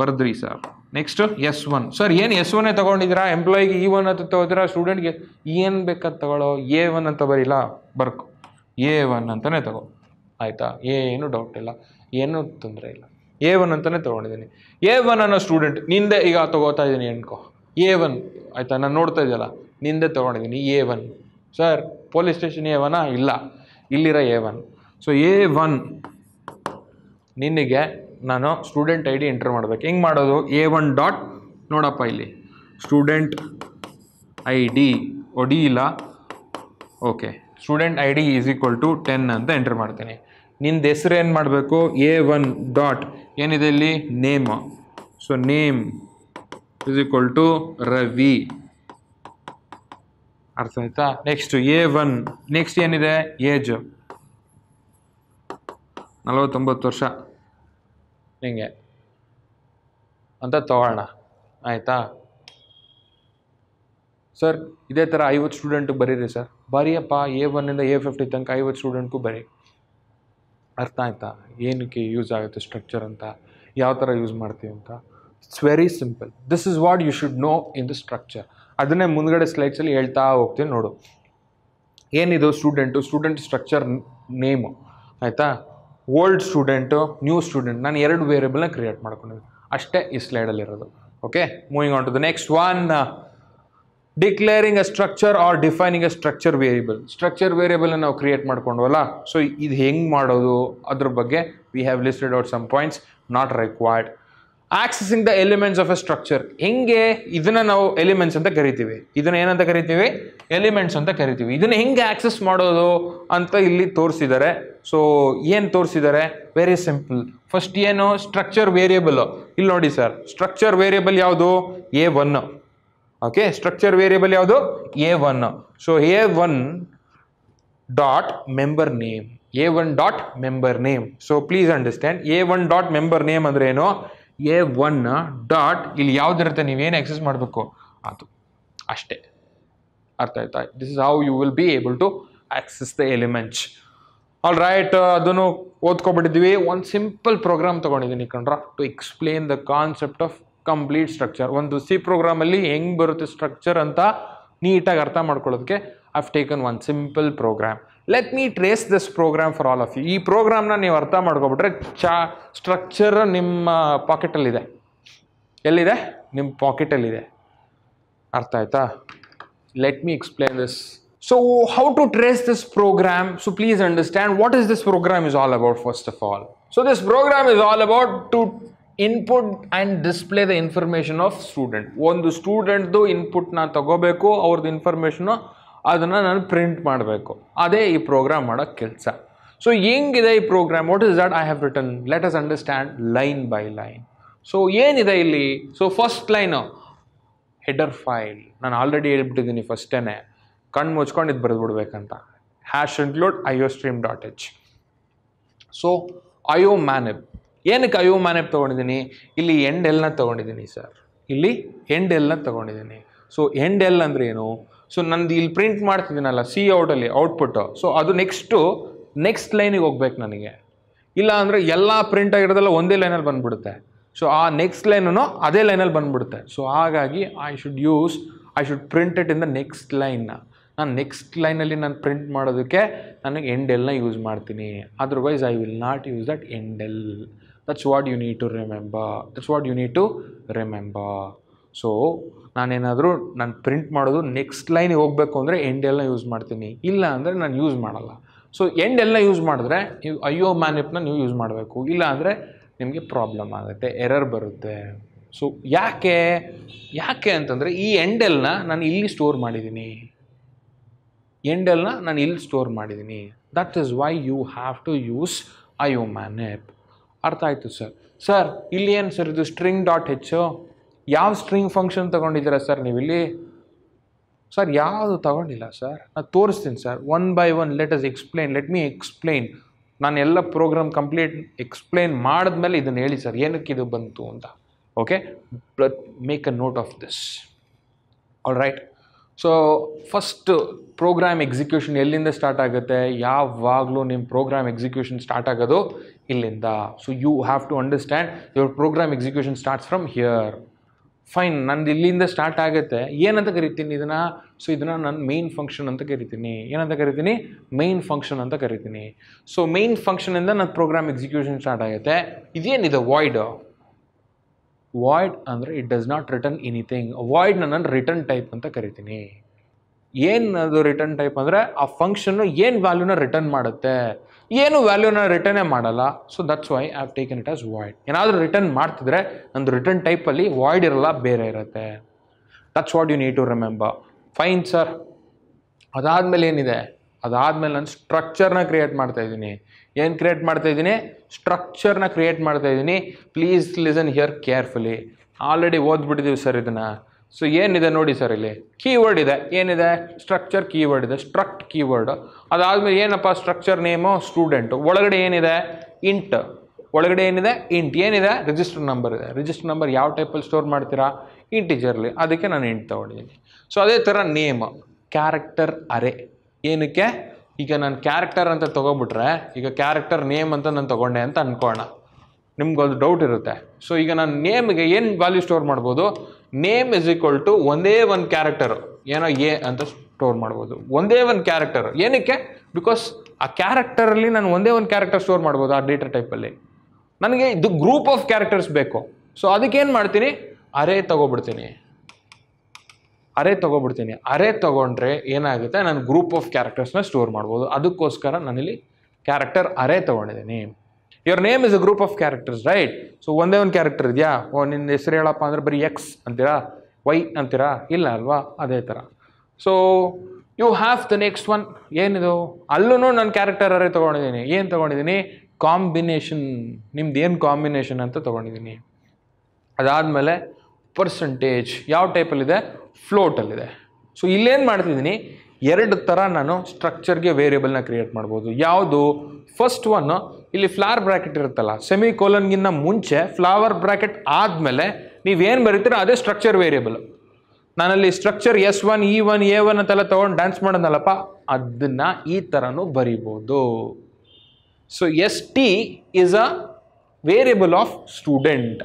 [SPEAKER 1] ಬರೆದ್ರಿ sir next S one sir ಏನು ಎಸ್ ಒನ್ ತೊಗೊಂಡಿದ್ದೀರಾ ಎಂಪ್ಲಾಯಿಗೆ ಇ ಒನ್ ಅಂತ ತೊಗೋತೀರಾ ಸ್ಟೂಡೆಂಟ್ಗೆ ಏನು ಬೇಕಂತ ತಗೊಳ್ಳೋ ಎ ಒನ್ ಅಂತ ಬರೀಲ್ಲ ಬರ್ಕು ಎ ಒನ್ ಅಂತಲೇ ತಗೋ ಆಯಿತಾ ಏನು ಡೌಟ್ ಇಲ್ಲ ಏನೂ ತೊಂದರೆ ಇಲ್ಲ ಎ ಒನ್ ಅಂತಲೇ ತೊಗೊಂಡಿದ್ದೀನಿ ಎ ಒನ್ ಅನ್ನೋ ಸ್ಟೂಡೆಂಟ್ ನಿಂದೆ ಈಗ ತೊಗೋತಾ ಇದ್ದೀನಿ ಅನ್ಕೋ ಎ ಒನ್ ಆಯಿತಾ ನಾನು ನೋಡ್ತಾ ಇದೆಯಲ್ಲ ನಿಂದೆ ತೊಗೊಂಡಿದ್ದೀನಿ A one sir police station A ಒನಾ ಇಲ್ಲ ಇಲ್ಲಿರೋ A one so A one ನಿನಗೆ ನಾನು ಸ್ಟೂಡೆಂಟ್ ಐ ಡಿ ಎಂಟ್ರ್ ಮಾಡಬೇಕು ಹೆಂಗೆ ಮಾಡೋದು ಎ ಒನ್ ಡಾಟ್ ನೋಡಪ್ಪ ಇಲ್ಲಿ ಸ್ಟೂಡೆಂಟ್ ಐ ಡಿ ಒಡಿ ಇಲ್ಲ okay student I D is equal to ten ಅಂತ ಎಂಟ್ರ್ ಮಾಡ್ತೀನಿ ನಿಂದು ಹೆಸರು ಏನು ಮಾಡಬೇಕು ಎ ಒನ್ ಡಾಟ್ ಏನಿದೆ ಇಲ್ಲಿ name so name is equal to Ravi ಅರ್ಥ ಆಯ್ತಾ ನೆಕ್ಸ್ಟ್ ಎ ಒನ್ ನೆಕ್ಸ್ಟ್ ಏನಿದೆ ಏಜ್ ನಲವತ್ತೊಂಬತ್ತು ವರ್ಷ ಹಿಂಗೆ ಅಂತ ತಗೊಳ್ಳೋಣ ಆಯಿತಾ ಸರ್ ಇದೇ ಥರ ಐವತ್ತು ಸ್ಟೂಡೆಂಟಿಗೆ ಬರೀರಿ ಸರ್ ಬರೀಯಪ್ಪ ಎ ಒನ್ನಿಂದ ಎ ಫಿಫ್ಟಿ ತನಕ ಐವತ್ತು ಸ್ಟೂಡೆಂಟ್ಗೂ ಬರೀ ಅರ್ಥ ಆಯ್ತಾ ಏನಕ್ಕೆ ಯೂಸ್ ಆಗುತ್ತೆ ಸ್ಟ್ರಕ್ಚರ್ ಅಂತ ಯಾವ ಥರ ಯೂಸ್ ಮಾಡ್ತೀವಿ ಅಂತ it's very simple this is what you should know in the structure ಅದನ್ನೇ ಮುಂದ್ಗಡೆ ಸ್ಲೈಡ್ಸಲ್ಲಿ ಹೇಳ್ತಾ ಹೋಗ್ತೀನಿ ನೋಡು ಏನಿದು ಸ್ಟೂಡೆಂಟು ಸ್ಟೂಡೆಂಟ್ ಸ್ಟ್ರಕ್ಚರ್ ನೇಮು ಆಯಿತಾ ಓಲ್ಡ್ ಸ್ಟೂಡೆಂಟು ನ್ಯೂ ಸ್ಟೂಡೆಂಟ್ ನಾನು ಎರಡು ವೇರಿಯೇಬಲ್ನ ಕ್ರಿಯೇಟ್ ಮಾಡ್ಕೊಂಡಿದ್ದೆ ಅಷ್ಟೇ ಈ ಸ್ಲೈಡಲ್ಲಿರೋದು okay moving on to the next one declaring a structure or defining a structure variable structure variable ನಾವು ಕ್ರಿಯೇಟ್ ಮಾಡ್ಕೊಂಡ್ವಲ್ಲ ಸೊ ಇದು ಹೆಂಗೆ ಮಾಡೋದು ಅದ್ರ ಬಗ್ಗೆ we have listed out some points not required accessing the elements of a structure ಹೆಂಗೆ ಇದನ್ನ ನಾವು ಎಲಿಮೆಂಟ್ಸ್ ಅಂತ ಕರಿತೀವಿ ಇದನ್ನ ಏನಂತ ಕರಿತೀವಿ ಎಲಿಮೆಂಟ್ಸ್ ಅಂತ ಕರಿತೀವಿ ಇದನ್ನ ಹೆಂಗೆ ಆಕ್ಸೆಸ್ ಮಾಡೋದು ಅಂತ ಇಲ್ಲಿ ತೋರಿಸಿದ್ದಾರೆ ಸೊ ಏನು ತೋರಿಸಿದ್ದಾರೆ ವೆರಿ ಸಿಂಪಲ್ ಫಸ್ಟ್ ಏನು ಸ್ಟ್ರಕ್ಚರ್ ವೇರಿಯಬಲ್ ಇಲ್ಲಿ ನೋಡಿ ಸರ್ ಸ್ಟ್ರಕ್ಚರ್ ವೇರಿಯಬಲ್ ಯಾವುದು A one okay structure variable ಯಾವುದು A one so A one dot member name A one dot member name so please understand A one dot member name ಅಂದ್ರೆ ಏನು A one dot ಇಲ್ಲಿ ಯಾವುದಿರುತ್ತೆ ನೀವೇನು excess ಮಾಡಬೇಕು ಅದು ಅಷ್ಟೇ ಅರ್ಥ ಆಯ್ತಾ this is how you will be able to access the elements all right ಅದನ್ನು ಓದ್ಕೊಬಿಟ್ಟಿದ್ವಿ ಒಂದು ಸಿಂಪಲ್ ಪ್ರೋಗ್ರಾಮ್ ತೊಗೊಂಡಿದ್ದೀನಿ ಕಣ್ರ to explain the concept of complete structure ಒಂದು ಸಿ ಪ್ರೋಗ್ರಾಮಲ್ಲಿ ಹೆಂಗೆ ಬರುತ್ತೆ ಸ್ಟ್ರಕ್ಚರ್ ಅಂತ ನೀಟಾಗಿ ಅರ್ಥ ಮಾಡ್ಕೊಳ್ಳೋದಕ್ಕೆ ಹ್ taken one simple program let me trace this program for all of you ಈ ಪ್ರೋಗ್ರಾಮ್ನ ನೀವು ಅರ್ಥ ಮಾಡ್ಕೊಬಿಟ್ರೆ ಚಾ ಸ್ಟ್ರಕ್ಚರ್ ನಿಮ್ಮ ಪಾಕೆಟಲ್ಲಿದೆ ಎಲ್ಲಿದೆ ನಿಮ್ಮ ಪಾಕೆಟಲ್ಲಿದೆ ಅರ್ಥ ಆಯ್ತಾ let me explain this so how to trace this program so please understand what is this program is all about first of all so this program is all about to input and display the information of student ಒಂದು ಸ್ಟೂಡೆಂಟ್ದು ಇನ್ಪುಟ್ನ ತಗೋಬೇಕು ಅವ್ರದ್ದು information ಅದನ್ನು ನಾನು print ಮಾಡಬೇಕು ಅದೇ ಈ program ಮಾಡೋ ಕೆಲಸ ಸೊ ಹೆಂಗಿದೆ ಈ program what is that I have written let us understand line by line so ಏನಿದೆ ಇಲ್ಲಿ so first line header file ನಾನು ಆಲ್ರೆಡಿ ಹೇಳ್ಬಿಟ್ಟಿದ್ದೀನಿ ಫಸ್ಟೇ ಕಣ್ಣು ಮುಚ್ಕೊಂಡು ಇದು ಬರೆದ್ಬಿಡ್ಬೇಕಂತ hash include iostream dot H so iomanip ಏನಕ್ಕೆ ಐಯೋ ಮ್ಯಾನೆಪ್ ತೊಗೊಂಡಿದ್ದೀನಿ ಇಲ್ಲಿ ಎಂಡ್ ಎಲ್ನ ತೊಗೊಂಡಿದ್ದೀನಿ ಸರ್ ಇಲ್ಲಿ ಎಂಡ್ ಎಲ್ನ ತೊಗೊಂಡಿದ್ದೀನಿ ಸೊ ಎಂಡ್ ಎಲ್ ಏನು ಸೊ ನಂದು ಇಲ್ಲಿ ಪ್ರಿಂಟ್ ಮಾಡ್ತಿದ್ದೀನಲ್ಲ ಸಿ ಔಟಲ್ಲಿ ಔಟ್ಪುಟ್ಟು ಸೊ ಅದು ನೆಕ್ಸ್ಟು ನೆಕ್ಸ್ಟ್ ಲೈನಿಗೆ ಹೋಗ್ಬೇಕು ನನಗೆ ಇಲ್ಲ ಅಂದರೆ ಎಲ್ಲ ಪ್ರಿಂಟ್ ಆಗಿರೋದೆಲ್ಲ ಒಂದೇ ಲೈನಲ್ಲಿ ಬಂದುಬಿಡುತ್ತೆ ಸೊ ಆ ನೆಕ್ಸ್ಟ್ ಲೈನು ಅದೇ ಲೈನಲ್ಲಿ ಬಂದುಬಿಡುತ್ತೆ ಸೊ ಹಾಗಾಗಿ I should use I should print it in the next ಲೈನ್ನ ನಾನು ನೆಕ್ಸ್ಟ್ ಲೈನಲ್ಲಿ ನಾನು ಪ್ರಿಂಟ್ ಮಾಡೋದಕ್ಕೆ ನನಗೆ ಎಂಡೆಲ್ನ ಯೂಸ್ ಮಾಡ್ತೀನಿ otherwise I will not use that endl that's what you need to remember that's what you need to remember so ನಾನೇನಾದರೂ ನಾನು ಪ್ರಿಂಟ್ ಮಾಡೋದು ನೆಕ್ಸ್ಟ್ ಲೈನಿಗೆ ಹೋಗಬೇಕು ಅಂದರೆ ಎಂಡೆಲ್ಲ ಯೂಸ್ ಮಾಡ್ತೀನಿ ಇಲ್ಲ ಅಂದರೆ ನಾನು ಯೂಸ್ ಮಾಡಲ್ಲ ಸೊ ಎಂಡೆಲ್ಲ ಯೂಸ್ ಮಾಡಿದ್ರೆ ನೀವು ಅಯ್ಯೋ ಮ್ಯಾನಿಪ್ನ ನೀವು ಯೂಸ್ ಮಾಡಬೇಕು ಇಲ್ಲ ಅಂದರೆ ನಿಮಗೆ ಪ್ರಾಬ್ಲಮ್ ಆಗುತ್ತೆ ಎರರ್ ಬರುತ್ತೆ ಸೊ ಯಾಕೆ ಯಾಕೆ ಅಂತಂದರೆ ಈ ಎಂಡೆಲ್ನ ನಾನು ಇಲ್ಲಿ ಸ್ಟೋರ್ ಮಾಡಿದ್ದೀನಿ ಎಂಡೆಲ್ನ ನಾನು ಇಲ್ಲಿ ಸ್ಟೋರ್ ಮಾಡಿದ್ದೀನಿ that is why you have to use iomanip ಅರ್ಥ ಆಯಿತು ಸರ್ ಸರ್ ಇಲ್ಲಿ ಏನು ಸರ್ ಇದು ಸ್ಟ್ರಿಂಗ್ ಡಾಟ್ ಹೆಚ್ಚು ಯಾವ ಸ್ಟ್ರಿಂಗ್ ಫಂಕ್ಷನ್ ತೊಗೊಂಡಿದ್ದೀರಾ ಸರ್ ನೀವು ಇಲ್ಲಿ ಸರ್ ಯಾವುದು ತಗೊಂಡಿಲ್ಲ ಸರ್ ನಾನು ತೋರಿಸ್ತೀನಿ sir one by one let us explain let me explain ನಾನು ಎಲ್ಲ ಪ್ರೋಗ್ರಾಮ್ ಕಂಪ್ಲೀಟ್ ಎಕ್ಸ್ಪ್ಲೇನ್ ಮಾಡಿದ್ಮೇಲೆ ಇದನ್ನು ಹೇಳಿ ಸರ್ ಏನಕ್ಕೆ ಇದು ಬಂತು ಅಂತ okay but make a note of this all right so first program execution ಎಲ್ಲಿಂದ ಸ್ಟಾರ್ಟ್ ಆಗುತ್ತೆ ಯಾವಾಗಲೂ ನಿಮ್ಮ ಪ್ರೋಗ್ರಾಮ್ ಎಕ್ಸಿಕ್ಯೂಷನ್ ಸ್ಟಾರ್ಟ್ ಆಗೋದು ಇಲ್ಲಿಂದ so you have to understand your program execution starts from here fine ನಂದು ಇಲ್ಲಿಂದ ಸ್ಟಾರ್ಟ್ ಆಗುತ್ತೆ ಏನಂತ ಕರಿತೀನಿ ಇದನ್ನು ಸೊ ಇದನ್ನು ನಾನು ಮೇನ್ ಫಂಕ್ಷನ್ ಅಂತ ಕರಿತೀನಿ ಏನಂತ ಕರಿತೀನಿ ಮೇನ್ ಫಂಕ್ಷನ್ ಅಂತ ಕರಿತೀನಿ ಸೊ ಮೇನ್ ಫಂಕ್ಷನಿಂದ ನನ್ನ ಪ್ರೋಗ್ರಾಮ್ ಎಕ್ಸಿಕ್ಯೂಷನ್ ಸ್ಟಾರ್ಟ್ ಆಗುತ್ತೆ ಇದೇನಿದೆ ವಾಯ್ಡ್ ವಾಯ್ಡ್ ಅಂದರೆ it does not return anything void ನಾನು ರಿಟರ್ನ್ ಟೈಪ್ ಅಂತ ಕರಿತೀನಿ ಏನು ಅದು ರಿಟರ್ನ್ ಟೈಪ್ ಅಂದರೆ ಆ ಫಂಕ್ಷನ್ನು ಏನು ವ್ಯಾಲ್ಯೂನ ರಿಟರ್ನ್ ಮಾಡುತ್ತೆ ಏನು ವ್ಯಾಲ್ಯೂನ ರಿಟರ್ನೇ ಮಾಡಲ್ಲ so that's why I have taken it as void ಏನಾದರೂ ರಿಟರ್ನ್ ಮಾಡ್ತಿದ್ರೆ ನಂದು ರಿಟರ್ನ್ ಟೈಪಲ್ಲಿ ವಾಯ್ಡ್ ಇರಲ್ಲ ಬೇರೆ ಇರುತ್ತೆ that's what you need to remember fine sir ಅದಾದಮೇಲೆ ಏನಿದೆ ಅದಾದಮೇಲೆ ನಾನು ಸ್ಟ್ರಕ್ಚರ್ನ ಕ್ರಿಯೇಟ್ ಮಾಡ್ತಾ ಇದ್ದೀನಿ ಏನು ಕ್ರಿಯೇಟ್ ಮಾಡ್ತಾ ಇದ್ದೀನಿ ಸ್ಟ್ರಕ್ಚರ್ನ ಕ್ರಿಯೇಟ್ ಮಾಡ್ತಾ ಇದ್ದೀನಿ please listen here carefully already ಓದ್ಬಿಟ್ಟಿದ್ದೀವಿ ಸರ್ ಇದನ್ನು ಸೊ ಏನಿದೆ ನೋಡಿ ಸರ್ ಇಲ್ಲಿ ಕೀವರ್ಡ್ ಇದೆ ಏನಿದೆ ಸ್ಟ್ರಕ್ಚರ್ ಕೀವರ್ಡ್ ಇದೆ ಸ್ಟ್ರಕ್ಟ್ ಕೀವರ್ಡ್ ಅದಾದಮೇಲೆ ಏನಪ್ಪ ಸ್ಟ್ರಕ್ಚರ್ ನೇಮು ಸ್ಟೂಡೆಂಟು ಒಳಗಡೆ ಏನಿದೆ ಇಂಟ್ ಒಳಗಡೆ ಏನಿದೆ ಇಂಟ್ ಏನಿದೆ ರಿಜಿಸ್ಟರ್ ನಂಬರ್ ಇದೆ ರಿಜಿಸ್ಟರ್ ನಂಬರ್ ಯಾವ ಟೈಪಲ್ಲಿ ಸ್ಟೋರ್ ಮಾಡ್ತೀರಾ ಇಂಟಿಜರ್ಲಿ ಅದಕ್ಕೆ ನಾನು ಇಂಟ್ ತೊಗೊಂಡಿದ್ದೀನಿ ಸೊ ಅದೇ ಥರ ನೇಮ್ ಕ್ಯಾರೆಕ್ಟರ್ ಅರೆ ಏನಕ್ಕೆ ಈಗ ನಾನು ಕ್ಯಾರೆಕ್ಟರ್ ಅಂತ ತೊಗೊಬಿಟ್ರೆ ಈಗ ಕ್ಯಾರೆಕ್ಟರ್ ನೇಮ್ ಅಂತ ನಾನು ತೊಗೊಂಡೆ ಅಂತ ಅಂದ್ಕೋಣ ನಿಮ್ಗೊಂದು ಡೌಟ್ ಇರುತ್ತೆ ಸೊ ಈಗ ನಾನು ನೇಮ್ಗೆ ಏನು ವ್ಯಾಲ್ಯೂ ಸ್ಟೋರ್ ಮಾಡ್ಬೋದು ನೇಮ್ ಇಸ್ ಈಕ್ವಲ್ ಟು ಒಂದೇ ಒಂದು ಕ್ಯಾರೆಕ್ಟರು ಏನೋ ಎ ಅಂತ ಸ್ಟೋರ್ ಮಾಡ್ಬೋದು ಒಂದೇ ಒಂದು ಕ್ಯಾರೆಕ್ಟರ್ ಏನಕ್ಕೆ ಬಿಕಾಸ್ ಆ ಕ್ಯಾರೆಕ್ಟರಲ್ಲಿ ನಾನು ಒಂದೇ ಒಂದು ಕ್ಯಾರೆಕ್ಟರ್ ಸ್ಟೋರ್ ಮಾಡ್ಬೋದು ಆ ಡೇಟಾ ಟೈಪಲ್ಲಿ ನನಗೆ ಇದು ಗ್ರೂಪ್ ಆಫ್ ಕ್ಯಾರೆಕ್ಟರ್ಸ್ ಬೇಕು ಸೊ ಅದಕ್ಕೇನು ಮಾಡ್ತೀನಿ ಅರೇ ತೊಗೊಬಿಡ್ತೀನಿ ಅರೇ ತೊಗೊಬಿಡ್ತೀನಿ ಅರೇ ತೊಗೊಂಡ್ರೆ ಏನಾಗುತ್ತೆ ನಾನು ಗ್ರೂಪ್ ಆಫ್ ಕ್ಯಾರೆಕ್ಟರ್ಸ್ನ ಸ್ಟೋರ್ ಮಾಡ್ಬೋದು ಅದಕ್ಕೋಸ್ಕರ ನಾನಿಲ್ಲಿ ಕ್ಯಾರೆಕ್ಟರ್ ಅರೇ ತೊಗೊಂಡಿದ್ದೀನಿ your name is a group of characters right so ಒಂದೇ ಒಂದು ಕ್ಯಾರೆಕ್ಟರ್ ಇದೆಯಾ ಓ ನಿನ್ನ ಹೆಸರು ಹೇಳಪ್ಪ ಅಂದರೆ ಬರೀ ಎಕ್ಸ್ ಅಂತೀರಾ ವೈ ಅಂತೀರಾ ಇಲ್ಲ ಅಲ್ವಾ ಅದೇ ಥರ so you have the next one ಏನಿದು ಅಲ್ಲೂ ನನ್ನ ಕ್ಯಾರೆಕ್ಟರ್ ಅರೇ ತೊಗೊಂಡಿದ್ದೀನಿ ಏನು ತೊಗೊಂಡಿದ್ದೀನಿ ಕಾಂಬಿನೇಷನ್ ನಿಮ್ದು ಏನು ಕಾಂಬಿನೇಷನ್ ಅಂತ ತೊಗೊಂಡಿದ್ದೀನಿ ಅದಾದಮೇಲೆ ಪರ್ಸಂಟೇಜ್ ಯಾವ ಟೈಪಲ್ಲಿದೆ ಫ್ಲೋಟಲ್ಲಿದೆ ಸೊ ಇಲ್ಲೇನು ಮಾಡ್ತಿದ್ದೀನಿ ಎರಡು ಥರ ನಾನು ಸ್ಟ್ರಕ್ಚರ್ಗೆ ವೇರಿಯೇಬಲ್ನ ಕ್ರಿಯೇಟ್ ಮಾಡ್ಬೋದು ಯಾವುದು ಫಸ್ಟ್ ಒನ್ ಇಲ್ಲಿ ಫ್ಲವರ್ ಬ್ರ್ಯಾಕೆಟ್ ಇರುತ್ತಲ್ಲ ಸೆಮಿ ಕೋಲನ್ಗಿನ್ನ ಮುಂಚೆ ಫ್ಲವರ್ ಬ್ರ್ಯಾಕೆಟ್ ಆದಮೇಲೆ ನೀವೇನು ಬರೀತೀರ ಅದೇ ಸ್ಟ್ರಕ್ಚರ್ ವೇರಿಯೇಬಲ್ ನಾನಲ್ಲಿ structure S one E one A one ಅಂತೆಲ್ಲ ತಗೊಂಡು ಡ್ಯಾನ್ಸ್ ಮಾಡೋದಲ್ಲಪ್ಪ ಅದನ್ನು ಈ ಥರನೂ ಬರಿಬೋದು so S T is a variable of student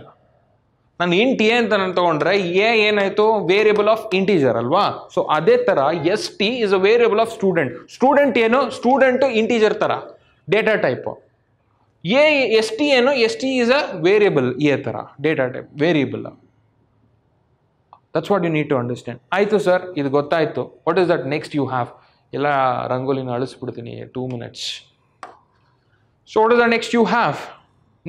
[SPEAKER 1] ನಾನು ಇಂಟ್ ಎ ಅಂತ ನಾನು ತೊಗೊಂಡ್ರೆ ಎ ಏನಾಯ್ತು ವೇರಿಯಬಲ್ ಆಫ್ ಇಂಟೀಜರ್ ಅಲ್ವಾ ಸೊ ಅದೇ ಥರ S T is a variable of student student ಏನು ಸ್ಟೂಡೆಂಟು ಇಂಟೀಜರ್ ಥರ data type A S T ಏನು S T is a variable A ಥರ data type variable that's what you need to understand ಆಯಿತು sir ಇದು ಗೊತ್ತಾಯಿತು what is that next you have ಎಲ್ಲ ರಂಗೋಲಿನ ಅಳಿಸ್ಬಿಡ್ತೀನಿ two minutes so what is the next you have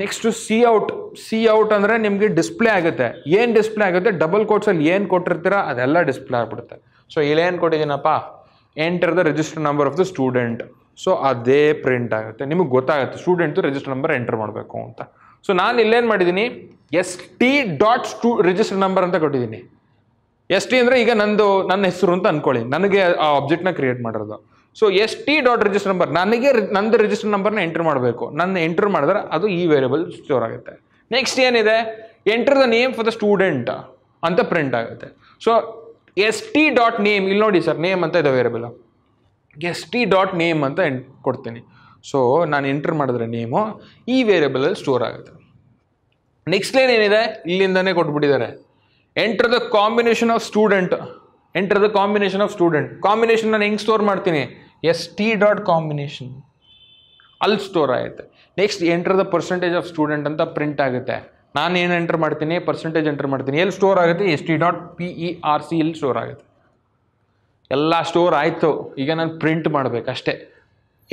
[SPEAKER 1] next cout cout ಅಂದರೆ ನಿಮಗೆ display ಆಗುತ್ತೆ ಏನು ಡಿಸ್ಪ್ಲೇ ಆಗುತ್ತೆ ಡಬಲ್ ಕೋಟ್ಸಲ್ಲಿ ಏನು ಕೊಟ್ಟಿರ್ತೀರ ಅದೆಲ್ಲ ಡಿಸ್ಪ್ಲೇ ಆಗ್ಬಿಡುತ್ತೆ ಸೊ ಇಲ್ಲೇನು ಕೊಟ್ಟಿದ್ದೀನಪ್ಪ enter the register number of the student so ಅದೇ ಪ್ರಿಂಟ್ ಆಗುತ್ತೆ ನಿಮಗೆ ಗೊತ್ತಾಗುತ್ತೆ ಸ್ಟೂಡೆಂಟ್ದು ರಿಜಿಸ್ಟರ್ ನಂಬರ್ ಎಂಟರ್ ಮಾಡಬೇಕು ಅಂತ ಸೊ ನಾನು ಇಲ್ಲೇನು ಮಾಡಿದ್ದೀನಿ ಎಸ್ ಟಿ ಡಾಟ್ ಸ್ಟೂ ರಿಜಿಸ್ಟರ್ ನಂಬರ್ ಅಂತ ಕೊಟ್ಟಿದ್ದೀನಿ ಎಸ್ ಟಿ ಅಂದರೆ ಈಗ ನಂದು ನನ್ನ ಹೆಸರು ಅಂತ ಅನ್ಕೊಳ್ಳಿ ನನಗೆ ಆ ಆಬ್ಜೆಕ್ಟ್ನ ಕ್ರಿಯೇಟ್ ಮಾಡಿರೋದು so S T dot register number ನನಗೆ ನಂದು ರಿಜಿಸ್ಟರ್ ನಂಬರ್ನ ಎಂಟರ್ ಮಾಡಬೇಕು ನನ್ನ ಎಂಟರ್ ಮಾಡಿದ್ರೆ ಅದು ಈ ವೇರಿಯಬಲ್ ಸ್ಟೋರ್ ಆಗುತ್ತೆ ನೆಕ್ಸ್ಟ್ ಏನಿದೆ enter the name for the student ಅಂತ ಪ್ರಿಂಟ್ ಆಗುತ್ತೆ so S T dot name ಇಲ್ಲಿ ನೋಡಿ ಸರ್ ನೇಮ್ ಅಂತ ಇದೆ variable S T dot name ಅಂತ ಎನ್ ಕೊಡ್ತೀನಿ ಸೊ ನಾನು ಎಂಟ್ರ್ ಮಾಡಿದ್ರೆ ನೇಮು ಈ ವೇರಿಯಬಲಲ್ಲಿ ಸ್ಟೋರ್ ಆಗುತ್ತೆ ನೆಕ್ಸ್ಟ್ ಲೈನ್ ಏನಿದೆ ಇಲ್ಲಿಂದನೇ ಕೊಟ್ಬಿಟ್ಟಿದ್ದಾರೆ enter the combination of student enter the combination of student combination ನಾನು ಹೆಂಗೆ ಸ್ಟೋರ್ ಮಾಡ್ತೀನಿ ಎಸ್ ಟಿ ಡಾಟ್ ಕಾಂಬಿನೇಷನ್ ಅಲ್ಲಿ ಸ್ಟೋರ್ ಆಗುತ್ತೆ next enter the percentage of student ಅಂತ ಪ್ರಿಂಟ್ ಆಗುತ್ತೆ ನಾನು ಏನು ಎಂಟರ್ ಮಾಡ್ತೀನಿ ಪರ್ಸೆಂಟೇಜ್ ಎಂಟರ್ ಮಾಡ್ತೀನಿ ಎಲ್ಲಿ ಸ್ಟೋರ್ ಆಗುತ್ತೆ S T dot P E R C ಇಲ್ಲಿ ಸ್ಟೋರ್ ಆಗುತ್ತೆ ಎಲ್ಲ ಸ್ಟೋರ್ ಆಯಿತು ಈಗ ನಾನು ಪ್ರಿಂಟ್ ಮಾಡಬೇಕು ಅಷ್ಟೇ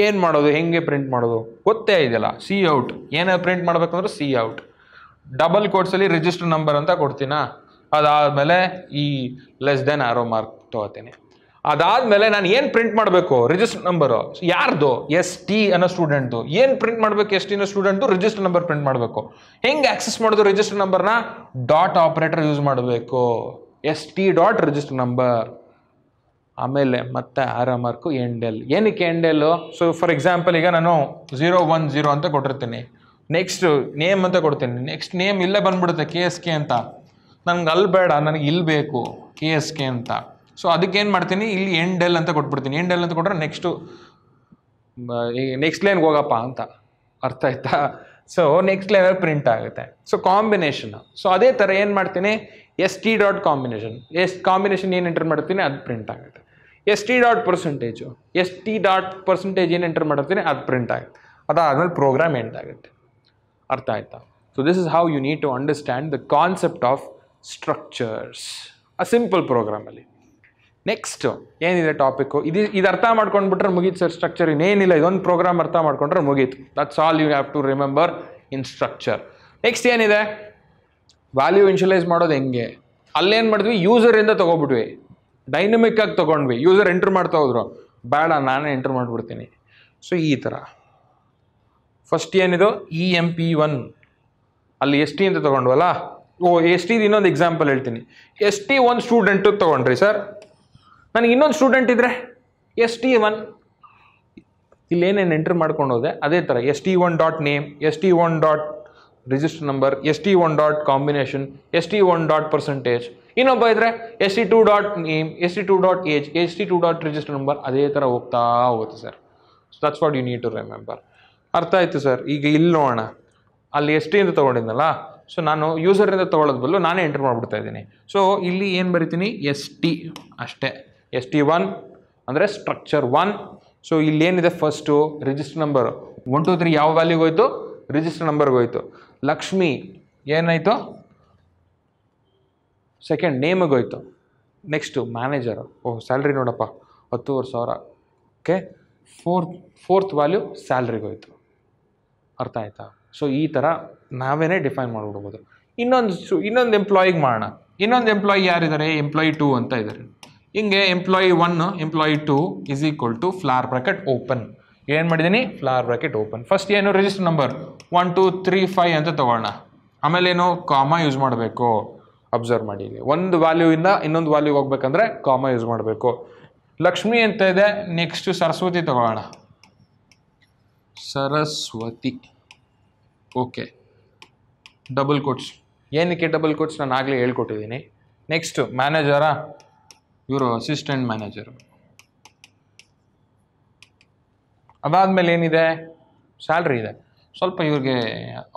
[SPEAKER 1] ಏನು ಮಾಡೋದು ಹೆಂಗೆ ಪ್ರಿಂಟ್ ಮಾಡೋದು ಗೊತ್ತೇ ಇದೆಯಲ್ಲ ಸಿ ಔಟ್ ಏನಾದ್ರು ಪ್ರಿಂಟ್ ಮಾಡಬೇಕಂದ್ರೆ ಸಿ ಔಟ್ ಡಬಲ್ ಕೋಟ್ಸಲ್ಲಿ ರಿಜಿಸ್ಟರ್ ನಂಬರ್ ಅಂತ ಕೊಡ್ತೀನಾ ಅದಾದಮೇಲೆ ಈ ಲೆಸ್ ದೆನ್ ಆರೋ ಮಾರ್ಕ್ ತೊಗೋತೀನಿ ಅದಾದಮೇಲೆ ನಾನು ಏನು ಪ್ರಿಂಟ್ ಮಾಡಬೇಕು ರಿಜಿಸ್ಟರ್ ನಂಬರು ಯಾರ್ದು ಎಸ್ ಟಿ ಅನ್ನೋ ಸ್ಟೂಡೆಂಟ್ದು ಏನು ಪ್ರಿಂಟ್ ಮಾಡಬೇಕು ಎಸ್ ಟಿ ಅನ್ನೋ ಸ್ಟೂಡೆಂಟ್ದು ರಿಜಿಸ್ಟರ್ ನಂಬರ್ ಪ್ರಿಂಟ್ ಮಾಡಬೇಕು ಹೆಂಗೆ ಆಕ್ಸೆಸ್ ಮಾಡೋದು ರಿಜಿಸ್ಟರ್ ನಂಬರ್ನ ಡಾಟ್ ಆಪ್ರೇಟರ್ ಯೂಸ್ ಮಾಡಬೇಕು S T dot register number ಆಮೇಲೆ ಮತ್ತೆ ಆರೋ ಮಾರ್ಕು ಎಂಡೆಲ್ ಏನಕ್ಕೆ ಎಂಡೆಲ್ಲು ಸೊ ಫಾರ್ ಎಕ್ಸಾಂಪಲ್ ಈಗ ನಾನು ಝೀರೋ ಒನ್ ಝೀರೋ ಅಂತ ಕೊಟ್ಟಿರ್ತೀನಿ ನೆಕ್ಸ್ಟ್ ನೇಮ್ ಅಂತ ಕೊಡ್ತೀನಿ ನೆಕ್ಸ್ಟ್ ನೇಮ್ ಇಲ್ಲೇ ಬಂದ್ಬಿಡುತ್ತೆ ಕೆ ಎಸ್ ಕೆ ಅಂತ ನನಗೆ ಅಲ್ಲಿ ಬೇಡ ನನಗೆ ಇಲ್ಲಿ ಬೇಕು ಕೆ ಎಸ್ ಕೆ ಅಂತ ಸೊ ಅದಕ್ಕೇನು ಮಾಡ್ತೀನಿ ಇಲ್ಲಿ ಎಂಡ್ ಎಲ್ ಅಂತ ಕೊಟ್ಬಿಡ್ತೀನಿ ಎಂಡ್ ಎಲ್ ಅಂತ ಕೊಟ್ಟರೆ ನೆಕ್ಸ್ಟು ನೆಕ್ಸ್ಟ್ ಲೈನ್ಗೆ ಹೋಗಪ್ಪ ಅಂತ ಅರ್ಥ ಆಯ್ತಾ ಸೊ ನೆಕ್ಸ್ಟ್ ಲೈನಲ್ಲಿ ಪ್ರಿಂಟ್ ಆಗುತ್ತೆ ಸೊ ಕಾಂಬಿನೇಷನ್ ಸೊ ಅದೇ ಥರ ಏನು ಮಾಡ್ತೀನಿ S T dot combination S combination ಏನು ಎಂಟರ್ ಮಾಡ್ತೀನಿ ಅದು ಪ್ರಿಂಟ್ ಆಗುತ್ತೆ S T dot percentage S T dot percentage ಏನು ಎಂಟರ್ ಮಾಡ್ತೀನಿ ಅದು ಪ್ರಿಂಟ್ ಆಗುತ್ತೆ ಅದಾದಮೇಲೆ ಪ್ರೋಗ್ರಾಮ್ ಎಂಡ್ ಆಗುತ್ತೆ ಅರ್ಥ ಆಯ್ತಾ so this is how you need to understand the concept of structures ಆ ಸಿಂಪಲ್ ಪ್ರೋಗ್ರಾಮಲ್ಲಿ ನೆಕ್ಸ್ಟು ಏನಿದೆ ಟಾಪಿಕ್ಕು ಇದು ಇದು ಅರ್ಥ ಮಾಡ್ಕೊಂಡ್ಬಿಟ್ರೆ ಮುಗೀತು ಸರ್ ಸ್ಟ್ರಕ್ಚರ್ ಇನ್ನೇನಿಲ್ಲ ಇದೊಂದು ಪ್ರೋಗ್ರಾಮ್ ಅರ್ಥ ಮಾಡ್ಕೊಂಡ್ರೆ ಮುಗೀತು that's all you have to remember in structure next ಏನಿದೆ ವ್ಯಾಲ್ಯೂ ಇನ್ಶುಲೈಸ್ ಮಾಡೋದು ಹೆಂಗೆ ಅಲ್ಲೇನು ಮಾಡಿದ್ವಿ ಯೂಸರಿಂದ ತೊಗೊಬಿಟ್ವಿ ಆಗಿ ತೊಗೊಂಡ್ವಿ ಯೂಸರ್ ಎಂಟ್ರ್ ಮಾಡ್ತಾ ಹೋದ್ರು ಬೇಡ ನಾನೇ ಎಂಟ್ರ್ ಮಾಡಿಬಿಡ್ತೀನಿ ಸೊ ಈ ಥರ ಫಸ್ಟ್ ಏನಿದು ಇ ಎಮ್ ಪಿ ಒನ್ ಅಲ್ಲಿ ಎಸ್ ಟಿ ಅಂತ ತೊಗೊಂಡ್ವಲ್ಲ ಓ ಎಸ್ ಟಿದು ಇನ್ನೊಂದು ಎಕ್ಸಾಂಪಲ್ ಹೇಳ್ತೀನಿ ಎಸ್ ಟಿ ಒನ್ ಸ್ಟೂಡೆಂಟು ತೊಗೊಂಡ್ರಿ ಸರ್ ನನಗೆ ಇನ್ನೊಂದು ಸ್ಟೂಡೆಂಟ್ ಇದ್ದರೆ ಎಸ್ ಟಿ ಒನ್ ಇಲ್ಲೇನೇನು ಎಂಟ್ರ್ ಮಾಡ್ಕೊಂಡು ಹೋದೆ ಅದೇ ಥರ S T one dot name S T one dot register number S T one dot combination S T one dot percentage ಇನ್ನೊಬ್ಬ ಇದ್ದರೆ S T two dot name S T two dot age S T two dot register number ಅದೇ ಥರ ಹೋಗ್ತಾ ಹೋಗುತ್ತೆ sir so that's what you need to remember ಅರ್ಥ ಆಯಿತು sir ಈಗ ಇಲ್ಲಿ ನೋಡೋಣ ಅಲ್ಲಿ ಎಸ್ ಟಿ ಅಂತ ತೊಗೊಂಡಿದ್ನಲ್ಲ ಸೊ ನಾನು ಯೂಸರಿಂದ ತೊಗೊಳ್ಳೋದು ಬದಲು ನಾನೇ ಎಂಟ್ರ್ ಮಾಡಿಬಿಡ್ತಾ ಇದ್ದೀನಿ ಸೊ ಇಲ್ಲಿ ಏನು ಬರಿತೀನಿ ಎಸ್ ಟಿ ಅಷ್ಟೇ ಎಸ್ ಟಿ ಒನ್ ಅಂದರೆ ಸ್ಟ್ರಕ್ಚರ್ ಒನ್ ಸೊ ಇಲ್ಲೇನಿದೆ first register number one two three ಯಾವ ವ್ಯಾಲ್ಯೂಗೆ ಹೋಯ್ತು ರಿಜಿಸ್ಟರ್ ನಂಬರ್ಗೆ ಹೋಯ್ತು ಲಕ್ಷ್ಮಿ ಏನಾಯಿತು ಸೆಕೆಂಡ್ ನೇಮಿಗೆ ಹೋಯ್ತು ನೆಕ್ಸ್ಟು ಮ್ಯಾನೇಜರು ಓಹ್ ಸ್ಯಾಲ್ರಿ ನೋಡಪ್ಪ ಹತ್ತುವರೆ ಸಾವಿರ ಓಕೆ ಫೋರ್ತ್ ಫೋರ್ತ್ ವ್ಯಾಲ್ಯೂ ಸ್ಯಾಲ್ರಿಗೆ ಹೋಯ್ತು ಅರ್ಥ ಆಯ್ತಾ ಸೊ ಈ ಥರ ನಾವೇ ಡಿಫೈನ್ ಮಾಡಿಬಿಡ್ಬೋದು ಇನ್ನೊಂದು ಸು ಇನ್ನೊಂದು ಎಂಪ್ಲಾಯಿಗೆ ಮಾಡೋಣ ಇನ್ನೊಂದು ಎಂಪ್ಲಾಯಿ ಯಾರಿದ್ದಾರೆ ಎಂಪ್ಲಾಯಿ ಟೂ ಅಂತ ಇದ್ದಾರೆ ಹಿಂಗೆ employee one employee two is equal to flower bracket open ಏನು ಮಾಡಿದ್ದೀನಿ ಫ್ಲಾರ್ ಬ್ರಾಕೆಟ್ ಓಪನ್ ಫಸ್ಟ್ ಏನು register number one two three five ಅಂತ ತೊಗೊಳ್ಳೋಣ ಆಮೇಲೆ ಏನು ಕಾಮ ಯೂಸ್ ಮಾಡಬೇಕು ಅಬ್ಸರ್ವ್ ಮಾಡಿ ಒಂದು ವ್ಯಾಲ್ಯೂಯಿಂದ ಇನ್ನೊಂದು ವ್ಯಾಲ್ಯೂ ಹೋಗ್ಬೇಕಂದ್ರೆ ಕಾಮ ಯೂಸ್ ಮಾಡಬೇಕು ಲಕ್ಷ್ಮಿ ಅಂತ ಇದೆ ನೆಕ್ಸ್ಟು ಸರಸ್ವತಿ ತಗೊಳ್ಳೋಣ ಸರಸ್ವತಿ ಓಕೆ ಡಬಲ್ ಕೋಟ್ಸ್ ಏನಕ್ಕೆ ಡಬಲ್ ಕೋಟ್ಸ್ ನಾನು ಆಗಲೇ ಹೇಳ್ಕೊಟ್ಟಿದ್ದೀನಿ ನೆಕ್ಸ್ಟು ಮ್ಯಾನೇಜರಾ ಇವರು ಅಸಿಸ್ಟೆಂಟ್ ಮ್ಯಾನೇಜರು ಅದಾದಮೇಲೆ ಏನಿದೆ ಸ್ಯಾಲ್ರಿ ಇದೆ ಸ್ವಲ್ಪ ಇವ್ರಿಗೆ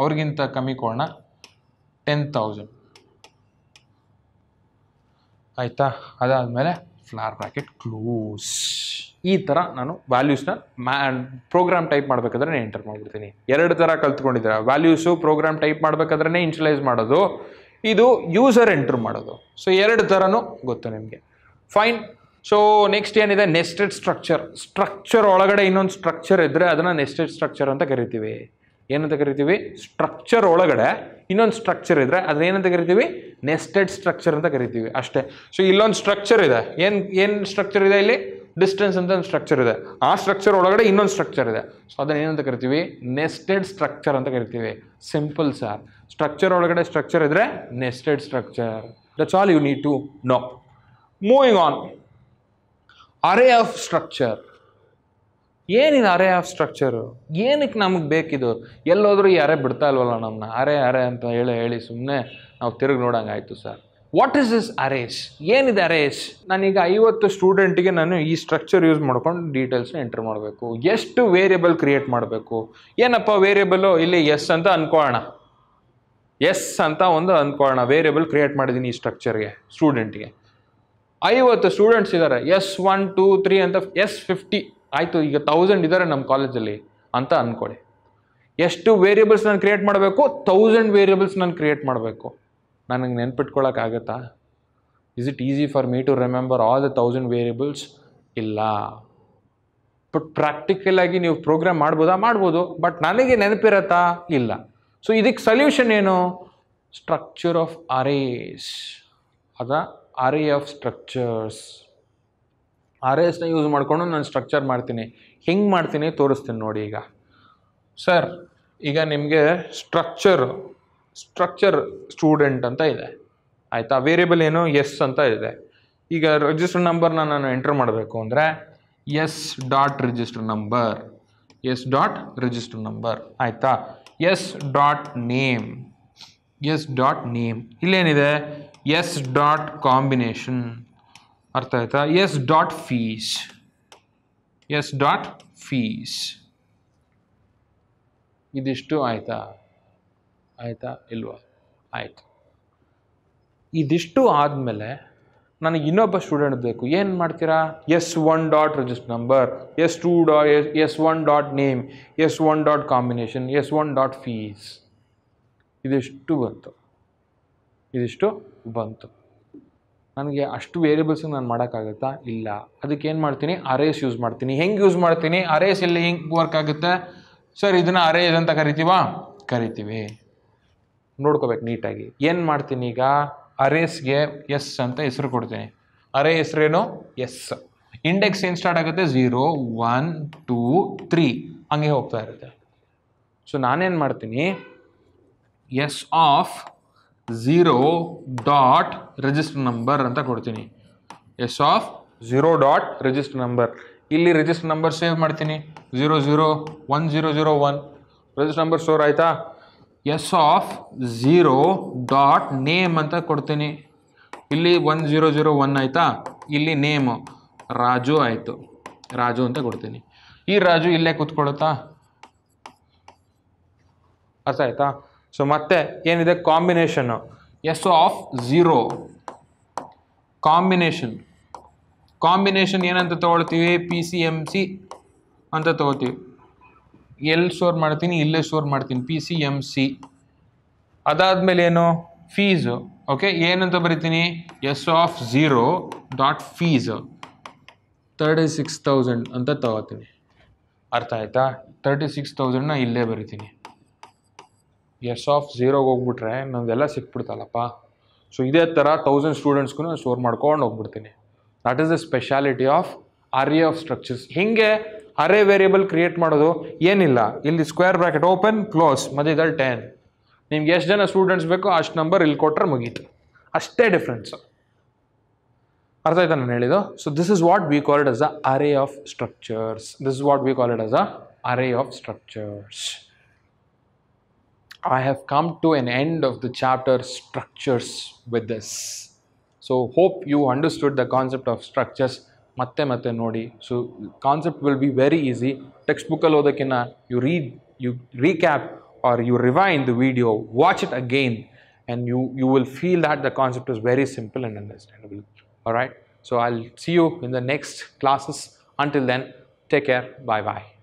[SPEAKER 1] ಅವ್ರಿಗಿಂತ ಕಮ್ಮಿ ಕೊಡೋಣ ಟೆನ್ ತೌಸಂಡ್ ಆಯಿತಾ ಅದಾದಮೇಲೆ ಫ್ಲಾರ್ ಬ್ರ್ಯಾಕೆಟ್ ಕ್ಲೋಸ್ ಈ ಥರ ನಾನು ವ್ಯಾಲ್ಯೂಸ್ನ ಮ್ಯಾ ಪ್ರೋಗ್ರಾಮ್ ಟೈಪ್ ಮಾಡಬೇಕಾದ್ರೆ ಎಂಟರ್ ಮಾಡ್ಬಿಡ್ತೀನಿ ಎರಡು ಥರ ಕಲ್ತ್ಕೊಂಡಿದ್ದೀರ ವ್ಯಾಲ್ಯೂಸು ಪ್ರೋಗ್ರಾಮ್ ಟೈಪ್ ಮಾಡಬೇಕಾದ್ರೆ ಇನ್ಷಿಯಲೈಸ್ ಮಾಡೋದು ಇದು ಯೂಸರ್ ಎಂಟ್ರ್ ಮಾಡೋದು ಸೊ ಎರಡು ಥರನೂ ಗೊತ್ತು ನಿಮಗೆ ಫೈನ್ ಸೊ ನೆಕ್ಸ್ಟ್ ಏನಿದೆ ನೆಸ್ಟೆಡ್ ಸ್ಟ್ರಕ್ಚರ್ ಸ್ಟ್ರಕ್ಚರ್ ಒಳಗಡೆ ಇನ್ನೊಂದು ಸ್ಟ್ರಕ್ಚರ್ ಇದ್ದರೆ ಅದನ್ನು ನೆಸ್ಟೆಡ್ ಸ್ಟ್ರಕ್ಚರ್ ಅಂತ ಕರಿತೀವಿ ಏನಂತ ಕರಿತೀವಿ ಸ್ಟ್ರಕ್ಚರ್ ಒಳಗಡೆ ಇನ್ನೊಂದು ಸ್ಟ್ರಕ್ಚರ್ ಇದ್ದರೆ ಏನಂತ ಕರಿತೀವಿ ನೆಸ್ಟೆಡ್ ಸ್ಟ್ರಕ್ಚರ್ ಅಂತ ಕರಿತೀವಿ ಅಷ್ಟೇ ಸೊ ಇಲ್ಲೊಂದು ಸ್ಟ್ರಕ್ಚರ್ ಇದೆ ಏನು ಏನು ಸ್ಟ್ರಕ್ಚರ್ ಇದೆ ಇಲ್ಲಿ ಡಿಸ್ಟೆನ್ಸ್ ಅಂತ ಒಂದು ಸ್ಟ್ರಕ್ಚರ್ ಇದೆ ಆ ಸ್ಟ್ರಕ್ಚರ್ ಒಳಗಡೆ ಇನ್ನೊಂದು ಸ್ಟ್ರಕ್ಚರ್ ಇದೆ ಸೊ ಅದನ್ನ ಏನಂತ ಕರಿತೀವಿ ನೆಸ್ಟೆಡ್ ಸ್ಟ್ರಕ್ಚರ್ ಅಂತ ಕರಿತೀವಿ ಸಿಂಪಲ್ ಸರ್ ಸ್ಟ್ರಕ್ಚರ್ ಒಳಗಡೆ ಸ್ಟ್ರಕ್ಚರ್ ಇದ್ರೆ nested structure that's all you need to know moving on array of structure ಏನಿದು ಅರೆ ಆಫ್ ಸ್ಟ್ರಕ್ಚರು ಏನಕ್ಕೆ ನಮಗೆ ಬೇಕಿದು ಎಲ್ಲೋದ್ರೂ ಈ ಅರೆ ಬಿಡ್ತಾ ಇಲ್ವಲ್ಲ ನಮ್ಮನ್ನ ಅರೆ ಅರೆ ಅಂತ ಹೇಳಿ ಹೇಳಿ ಸುಮ್ಮನೆ ನಾವು ತಿರುಗಿ ನೋಡೋಂಗೆ ಆಯಿತು sir what is is arrays ಏನಿದೆ ಅರೇಸ್ ನಾನೀಗ ಐವತ್ತು ಸ್ಟೂಡೆಂಟಿಗೆ ನಾನು ಈ ಸ್ಟ್ರಕ್ಚರ್ ಯೂಸ್ ಮಾಡ್ಕೊಂಡು ಡೀಟೇಲ್ಸ್ನ ಎಂಟ್ರ್ ಮಾಡಬೇಕು ಎಷ್ಟು ವೇರಿಯಬಲ್ ಕ್ರಿಯೇಟ್ ಮಾಡಬೇಕು ಏನಪ್ಪ ವೇರಿಯಬಲ್ಲು ಇಲ್ಲಿ ಎಸ್ ಅಂತ ಅಂದ್ಕೊಳ್ಳೋಣ ಎಸ್ ಅಂತ ಒಂದು ಅಂದ್ಕೊಳ್ಳೋಣ ವೇರಿಯಬಲ್ ಕ್ರಿಯೇಟ್ ಮಾಡಿದ್ದೀನಿ ಈ ಸ್ಟ್ರಕ್ಚರ್ಗೆ ಸ್ಟೂಡೆಂಟಿಗೆ ಐವತ್ತು ಸ್ಟೂಡೆಂಟ್ಸ್ ಇದ್ದಾರೆ ಎಸ್ ಒನ್ ಟೂ ತ್ರೀ ಅಂತ ಎಸ್ ಫಿಫ್ಟಿ ಆಯಿತು ಈಗ ತೌಸಂಡ್ ಇದ್ದಾರೆ ನಮ್ಮ ಕಾಲೇಜಲ್ಲಿ ಅಂತ ಅಂದ್ಕೊಳ್ಳಿ ಎಷ್ಟು ವೇರಿಯೇಬಲ್ಸ್ ನಾನು ಕ್ರಿಯೇಟ್ ಮಾಡಬೇಕು ತೌಸಂಡ್ ವೇರಿಯೇಬಲ್ಸ್ ನಾನು ಕ್ರಿಯೇಟ್ ಮಾಡಬೇಕು ನನಗೆ ನೆನ್ಪಿಟ್ಕೊಳ್ಳೋಕ್ಕಾಗತ್ತಾ is it easy for me to remember all the thousand variables ಇಲ್ಲ ಬಟ್ ಪ್ರಾಕ್ಟಿಕಲಾಗಿ ನೀವು ಪ್ರೋಗ್ರಾಮ್ ಮಾಡ್ಬೋದಾ ಮಾಡ್ಬೋದು ಬಟ್ ನನಗೆ ನೆನಪಿರತ್ತಾ ಇಲ್ಲ ಸೊ ಇದಕ್ಕೆ ಸೊಲ್ಯೂಷನ್ ಏನು ಸ್ಟ್ರಕ್ಚರ್ ಆಫ್ ಅರೇಸ್ ಅದ ಅರೇ ಆಫ್ ಸ್ಟ್ರಕ್ಚರ್ಸ್ ಆರ್ ಎಸ್ನ ಯೂಸ್ ಮಾಡಿಕೊಂಡು ನಾನು ಸ್ಟ್ರಕ್ಚರ್ ಮಾಡ್ತೀನಿ ಹೆಂಗೆ ಮಾಡ್ತೀನಿ ತೋರಿಸ್ತೀನಿ ನೋಡಿ ಈಗ ಸರ್ ಈಗ ನಿಮಗೆ ಸ್ಟ್ರಕ್ಚರ್ ಸ್ಟ್ರಕ್ಚರ್ ಸ್ಟೂಡೆಂಟ್ ಅಂತ ಇದೆ ಆಯಿತಾ ವೇರಿಯಬಲ್ ಏನು ಎಸ್ ಅಂತ ಇದೆ ಈಗ ರಿಜಿಸ್ಟರ್ ನಂಬರ್ನ ನಾನು ಎಂಟ್ರ್ ಮಾಡಬೇಕು ಅಂದರೆ S dot register number S dot register number ಆಯಿತಾ S dot name S dot name ಇಲ್ಲೇನಿದೆ ಎಸ್ ಡಾಟ್ ಕಾಂಬಿನೇಷನ್ ಅರ್ಥ ಆಯ್ತಾ S dot fees S dot fees ಇದಿಷ್ಟು ಆಯಿತಾ ಆಯಿತಾ ಇಲ್ವಾ ಆಯಿತು ಇದಿಷ್ಟು ಆದಮೇಲೆ ನನಗೆ ಇನ್ನೊಬ್ಬ ಸ್ಟೂಡೆಂಟ್ ಬೇಕು ಏನು ಮಾಡ್ತೀರಾ S one dot register number S two dot S S one dot name S one dot combination S one dot fees ಇದಿಷ್ಟು ಬಂತು ಇದಿಷ್ಟು ಬಂತು ನನಗೆ ಅಷ್ಟು ವೇರಿಯಬಲ್ಸ್ ನಾನು ಮಾಡೋಕ್ಕಾಗುತ್ತಾ ಇಲ್ಲ ಅದಕ್ಕೆ ಏನು ಮಾಡ್ತೀನಿ ಅರೇಸ್ ಯೂಸ್ ಮಾಡ್ತೀನಿ ಹೆಂಗೆ ಯೂಸ್ ಮಾಡ್ತೀನಿ ಅರೇಸ್ ಎಲ್ಲಿ ಹೆಂಗೆ ವರ್ಕ್ ಆಗುತ್ತೆ ಸರ್ ಇದನ್ನು ಅರೇಸ್ ಅಂತ ಕರಿತೀವಾ ಕರಿತೀವಿ ನೋಡ್ಕೋಬೇಕು ನೀಟಾಗಿ ಏನು ಮಾಡ್ತೀನಿ ಈಗ ಅರೇಸ್ಗೆ ಎಸ್ ಅಂತ ಹೆಸರು ಕೊಡ್ತೀನಿ ಅರೇ ಹೆಸ್ರೇನು ಎಸ್ ಇಂಡೆಕ್ಸ್ ಏನು ಸ್ಟಾರ್ಟ್ ಆಗುತ್ತೆ ಝೀರೋ ಒನ್ ಟೂ ತ್ರೀ ಹಂಗೆ ಹೋಗ್ತಾ ಇರುತ್ತೆ ಸೊ ನಾನೇನು ಮಾಡ್ತೀನಿ S of zero dot register number ಅಂತ ಕೊಡ್ತೀನಿ S of zero dot register number ಇಲ್ಲಿ ರಿಜಿಸ್ಟರ್ ನಂಬರ್ ಸೇವ್ ಮಾಡ್ತೀನಿ zero zero one zero zero one register number store ಆಯಿತಾ S of zero dot name ಅಂತ ಕೊಡ್ತೀನಿ ಇಲ್ಲಿ ಒನ್ ಝೀರೋ ಝೀರೋ ಒನ್ ಆಯಿತಾ ಇಲ್ಲಿ ನೇಮು ರಾಜು ಆಯಿತು ರಾಜು ಅಂತ ಕೊಡ್ತೀನಿ ಈ ರಾಜು ಇಲ್ಲೇ ಕೂತ್ಕೊಳ್ಳುತ್ತಾ ಅರ್ಥ ಆಯಿತಾ ಸೊ ಮತ್ತೆ ಏನಿದೆ combination S of zero combination combination ಏನಂತ ತೊಗೊಳ್ತೀವಿ ಪಿ ಸಿ ಎಮ್ ಸಿ ಅಂತ ತೊಗೋತೀವಿ ಎಲ್ಲಿ ಸ್ಟೋರ್ ಮಾಡ್ತೀನಿ ಇಲ್ಲೇ ಸ್ಟೋರ್ ಮಾಡ್ತೀನಿ ಪಿ ಸಿ ಎಮ್ ಸಿ ಅದಾದಮೇಲೆ ಏನು ಫೀಸು ಓಕೆ ಏನಂತ ಬರಿತೀನಿ S of zero dot fees thirty six thousand ಅಂತ ತಗೋತೀನಿ ಅರ್ಥ ಆಯಿತಾ ತರ್ಟಿ ಸಿಕ್ಸ್ ತೌಸಂಡ್ನ ಇಲ್ಲೇ ಬರಿತೀನಿ ಎಸ್ ಆಫ್ ಝೀರೋಗೆ ಹೋಗ್ಬಿಟ್ರೆ ನಮಗೆಲ್ಲ ಸಿಕ್ಬಿಡ್ತಲ್ಲಪ್ಪ ಸೊ ಇದೇ ಥರ ತೌಸಂಡ್ ಸ್ಟೂಡೆಂಟ್ಸ್ಗೂ ಸ್ಟೋರ್ ಮಾಡ್ಕೊಂಡು ಹೋಗ್ಬಿಡ್ತೀನಿ that is the speciality of array of structures ಹೀಗೆ ಅರೇ ವೇರಿಯೇಬಲ್ ಕ್ರಿಯೇಟ್ ಮಾಡೋದು ಏನಿಲ್ಲ ಇಲ್ಲಿ ಸ್ಕ್ವೇರ್ ಬ್ರ್ಯಾಕೆಟ್ ಓಪನ್ ಕ್ಲೋಸ್ ಇದ್ರಲ್ಲಿ ಟೆನ್ ನಿಮ್ಗೆ ಎಷ್ಟು ಜನ ಸ್ಟೂಡೆಂಟ್ಸ್ ಬೇಕೋ ಅಷ್ಟು ನಂಬರ್ ಇಲ್ಲಿ ಕೊಟ್ಟರೆ ಮುಗೀತು ಅಷ್ಟೇ ಡಿಫ್ರೆನ್ಸ್ ಅರ್ಥ ಆಯ್ತಾ ನಾನು ಹೇಳಿದ್ದು so this is what we called as a array of structures this is what we called as a array of structures I have come to an end of the chapter structures with this. So hope you understood the concept of structures. Matte matte nodi. So concept will be very easy. Textbook alo you read, you recap or you rewind the video, watch it again and you, you will feel that the concept is very simple and understandable. Alright. So I'll see you in the next classes. Until then, take care. Bye bye.